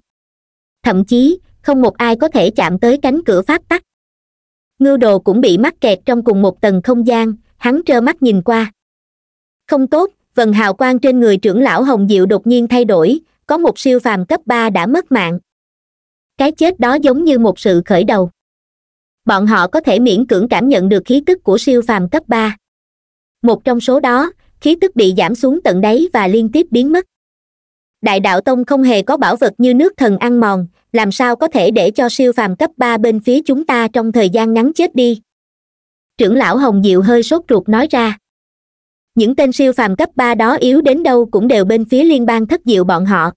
thậm chí không một ai có thể chạm tới cánh cửa phát tắc ngưu đồ cũng bị mắc kẹt trong cùng một tầng không gian hắn trơ mắt nhìn qua không tốt vần hào quang trên người trưởng lão hồng diệu đột nhiên thay đổi có một siêu phàm cấp ba đã mất mạng cái chết đó giống như một sự khởi đầu bọn họ có thể miễn cưỡng cảm nhận được khí tức của siêu phàm cấp ba một trong số đó khí tức bị giảm xuống tận đáy và liên tiếp biến mất đại đạo tông không hề có bảo vật như nước thần ăn mòn làm sao có thể để cho siêu phàm cấp ba bên phía chúng ta trong thời gian ngắn chết đi trưởng lão hồng diệu hơi sốt ruột nói ra những tên siêu phàm cấp ba đó yếu đến đâu cũng đều bên phía liên bang thất diệu bọn họ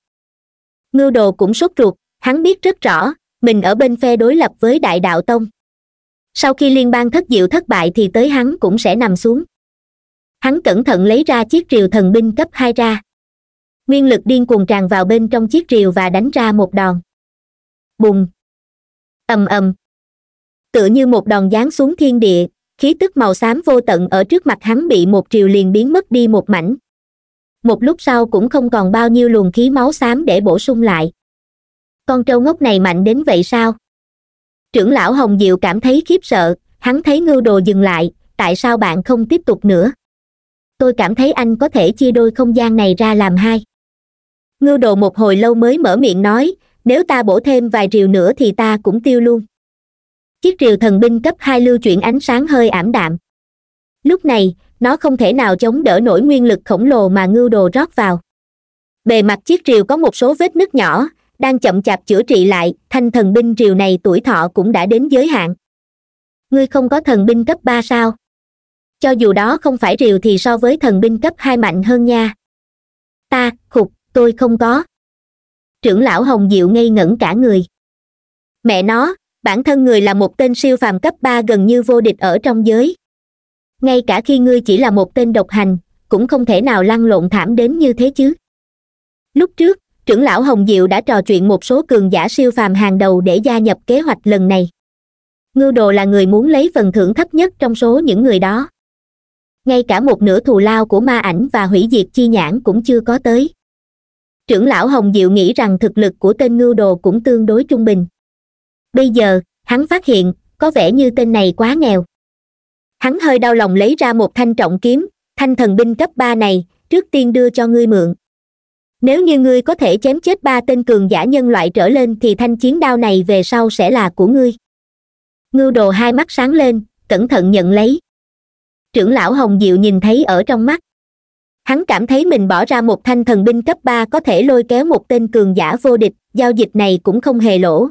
ngưu đồ cũng sốt ruột hắn biết rất rõ mình ở bên phe đối lập với đại đạo tông sau khi liên bang thất diệu thất bại thì tới hắn cũng sẽ nằm xuống hắn cẩn thận lấy ra chiếc rìu thần binh cấp hai ra nguyên lực điên cuồng tràn vào bên trong chiếc rìu và đánh ra một đòn bùng ầm ầm tựa như một đòn giáng xuống thiên địa khí tức màu xám vô tận ở trước mặt hắn bị một rìu liền biến mất đi một mảnh một lúc sau cũng không còn bao nhiêu luồng khí máu xám để bổ sung lại con trâu ngốc này mạnh đến vậy sao trưởng lão hồng diệu cảm thấy khiếp sợ hắn thấy ngưu đồ dừng lại tại sao bạn không tiếp tục nữa tôi cảm thấy anh có thể chia đôi không gian này ra làm hai ngưu đồ một hồi lâu mới mở miệng nói nếu ta bổ thêm vài rìu nữa thì ta cũng tiêu luôn chiếc rìu thần binh cấp hai lưu chuyển ánh sáng hơi ảm đạm lúc này nó không thể nào chống đỡ nổi nguyên lực khổng lồ mà ngưu đồ rót vào bề mặt chiếc rìu có một số vết nứt nhỏ đang chậm chạp chữa trị lại thanh thần binh rìu này tuổi thọ cũng đã đến giới hạn ngươi không có thần binh cấp ba sao cho dù đó không phải rìu thì so với thần binh cấp hai mạnh hơn nha ta khục tôi không có trưởng lão hồng diệu ngây ngẩn cả người mẹ nó bản thân người là một tên siêu phàm cấp ba gần như vô địch ở trong giới ngay cả khi ngươi chỉ là một tên độc hành cũng không thể nào lăn lộn thảm đến như thế chứ lúc trước trưởng lão hồng diệu đã trò chuyện một số cường giả siêu phàm hàng đầu để gia nhập kế hoạch lần này ngưu đồ là người muốn lấy phần thưởng thấp nhất trong số những người đó ngay cả một nửa thù lao của ma ảnh và hủy diệt chi nhãn cũng chưa có tới trưởng lão hồng diệu nghĩ rằng thực lực của tên ngưu đồ cũng tương đối trung bình bây giờ hắn phát hiện có vẻ như tên này quá nghèo hắn hơi đau lòng lấy ra một thanh trọng kiếm thanh thần binh cấp ba này trước tiên đưa cho ngươi mượn nếu như ngươi có thể chém chết ba tên cường giả nhân loại trở lên thì thanh chiến đao này về sau sẽ là của ngươi ngưu đồ hai mắt sáng lên cẩn thận nhận lấy trưởng lão hồng diệu nhìn thấy ở trong mắt hắn cảm thấy mình bỏ ra một thanh thần binh cấp ba có thể lôi kéo một tên cường giả vô địch giao dịch này cũng không hề lỗ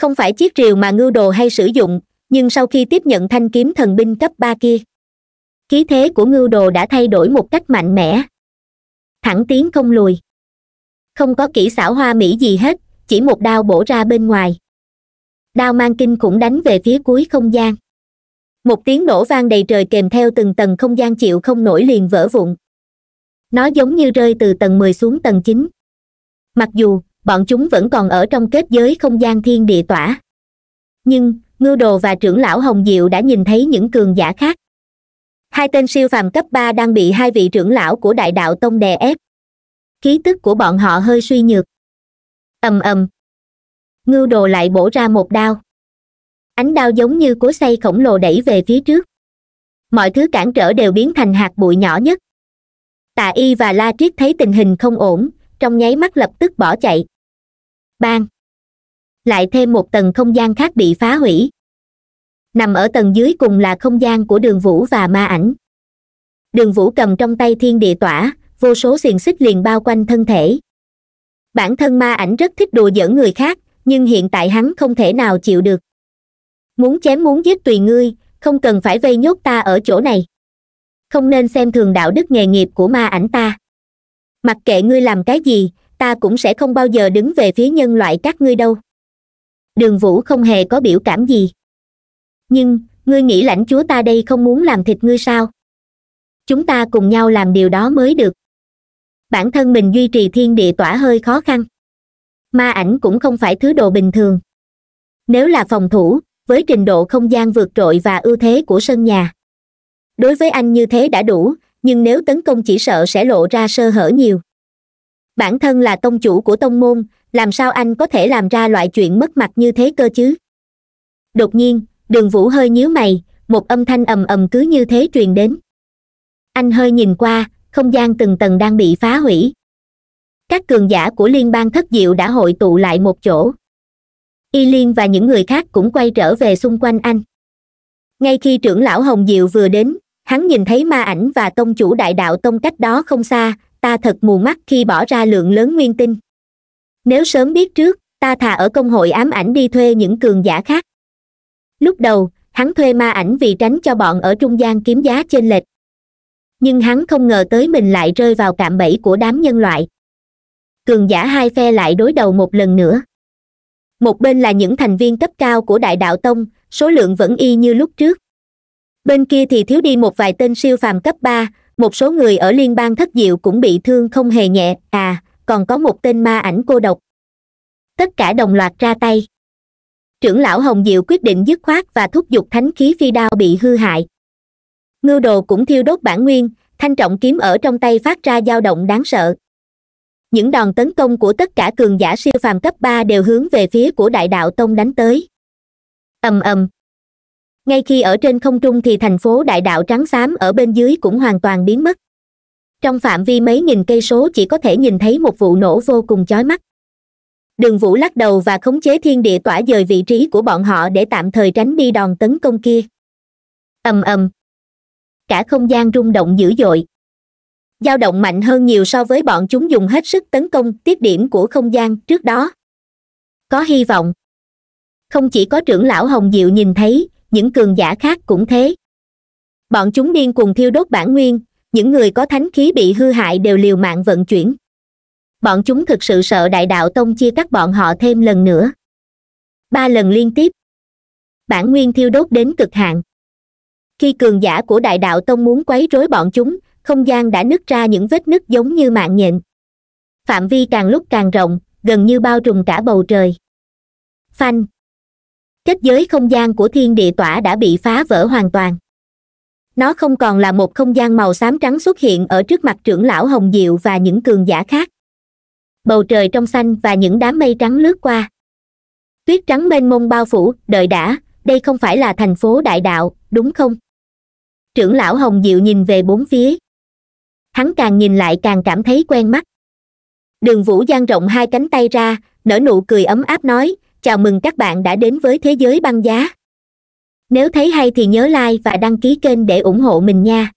không phải chiếc rìu mà ngưu đồ hay sử dụng nhưng sau khi tiếp nhận thanh kiếm thần binh cấp ba kia khí thế của ngưu đồ đã thay đổi một cách mạnh mẽ thẳng tiến không lùi không có kỹ xảo hoa mỹ gì hết chỉ một đao bổ ra bên ngoài đao mang kinh khủng đánh về phía cuối không gian một tiếng nổ vang đầy trời kèm theo từng tầng không gian chịu không nổi liền vỡ vụn nó giống như rơi từ tầng mười xuống tầng chín mặc dù bọn chúng vẫn còn ở trong kết giới không gian thiên địa tỏa nhưng ngưu đồ và trưởng lão hồng diệu đã nhìn thấy những cường giả khác hai tên siêu phàm cấp ba đang bị hai vị trưởng lão của đại đạo tông đè ép Ký tức của bọn họ hơi suy nhược ầm ầm ngưu đồ lại bổ ra một đao ánh đao giống như cối xay khổng lồ đẩy về phía trước mọi thứ cản trở đều biến thành hạt bụi nhỏ nhất tạ y và la triết thấy tình hình không ổn trong nháy mắt lập tức bỏ chạy bang lại thêm một tầng không gian khác bị phá hủy nằm ở tầng dưới cùng là không gian của đường vũ và ma ảnh đường vũ cầm trong tay thiên địa tỏa vô số xiềng xích liền bao quanh thân thể bản thân ma ảnh rất thích đùa giỡn người khác nhưng hiện tại hắn không thể nào chịu được muốn chém muốn giết tùy ngươi không cần phải vây nhốt ta ở chỗ này không nên xem thường đạo đức nghề nghiệp của ma ảnh ta mặc kệ ngươi làm cái gì ta cũng sẽ không bao giờ đứng về phía nhân loại các ngươi đâu đường vũ không hề có biểu cảm gì nhưng ngươi nghĩ lãnh chúa ta đây không muốn làm thịt ngươi sao chúng ta cùng nhau làm điều đó mới được bản thân mình duy trì thiên địa tỏa hơi khó khăn ma ảnh cũng không phải thứ đồ bình thường nếu là phòng thủ với trình độ không gian vượt trội và ưu thế của sân nhà đối với anh như thế đã đủ nhưng nếu tấn công chỉ sợ sẽ lộ ra sơ hở nhiều bản thân là tông chủ của tông môn làm sao anh có thể làm ra loại chuyện mất mặt như thế cơ chứ đột nhiên đường vũ hơi nhíu mày một âm thanh ầm ầm cứ như thế truyền đến anh hơi nhìn qua không gian từng tầng đang bị phá hủy các cường giả của liên bang thất diệu đã hội tụ lại một chỗ y liên và những người khác cũng quay trở về xung quanh anh ngay khi trưởng lão hồng diệu vừa đến hắn nhìn thấy ma ảnh và tông chủ đại đạo tông cách đó không xa ta thật mù mắt khi bỏ ra lượng lớn nguyên tinh nếu sớm biết trước ta thà ở công hội ám ảnh đi thuê những cường giả khác lúc đầu hắn thuê ma ảnh vì tránh cho bọn ở trung gian kiếm giá chênh lệch nhưng hắn không ngờ tới mình lại rơi vào cạm bẫy của đám nhân loại cường giả hai phe lại đối đầu một lần nữa một bên là những thành viên cấp cao của đại đạo tông số lượng vẫn y như lúc trước bên kia thì thiếu đi một vài tên siêu phàm cấp ba một số người ở liên bang thất diệu cũng bị thương không hề nhẹ à còn có một tên ma ảnh cô độc tất cả đồng loạt ra tay trưởng lão hồng diệu quyết định dứt khoát và thúc giục thánh khí phi đao bị hư hại ngưu đồ cũng thiêu đốt bản nguyên thanh trọng kiếm ở trong tay phát ra dao động đáng sợ những đòn tấn công của tất cả cường giả siêu phàm cấp ba đều hướng về phía của đại đạo tông đánh tới ầm ầm ngay khi ở trên không trung thì thành phố đại đạo trắng xám ở bên dưới cũng hoàn toàn biến mất trong phạm vi mấy nghìn cây số chỉ có thể nhìn thấy một vụ nổ vô cùng chói mắt đường vũ lắc đầu và khống chế thiên địa tỏa dời vị trí của bọn họ để tạm thời tránh đi đòn tấn công kia ầm ầm cả không gian rung động dữ dội dao động mạnh hơn nhiều so với bọn chúng dùng hết sức tấn công tiếp điểm của không gian trước đó có hy vọng không chỉ có trưởng lão hồng diệu nhìn thấy những cường giả khác cũng thế bọn chúng điên cùng thiêu đốt bản nguyên những người có thánh khí bị hư hại đều liều mạng vận chuyển bọn chúng thực sự sợ đại đạo tông chia cắt bọn họ thêm lần nữa ba lần liên tiếp bản nguyên thiêu đốt đến cực hạn khi cường giả của đại đạo tông muốn quấy rối bọn chúng không gian đã nứt ra những vết nứt giống như mạng nhện phạm vi càng lúc càng rộng gần như bao trùm cả bầu trời phanh kết giới không gian của thiên địa tỏa đã bị phá vỡ hoàn toàn nó không còn là một không gian màu xám trắng xuất hiện ở trước mặt trưởng lão hồng diệu và những cường giả khác bầu trời trong xanh và những đám mây trắng lướt qua tuyết trắng mênh mông bao phủ đợi đã đây không phải là thành phố đại đạo đúng không trưởng lão hồng diệu nhìn về bốn phía hắn càng nhìn lại càng cảm thấy quen mắt đường vũ giang rộng hai cánh tay ra nở nụ cười ấm áp nói chào mừng các bạn đã đến với thế giới băng giá nếu thấy hay thì nhớ like và đăng ký kênh để ủng hộ mình nha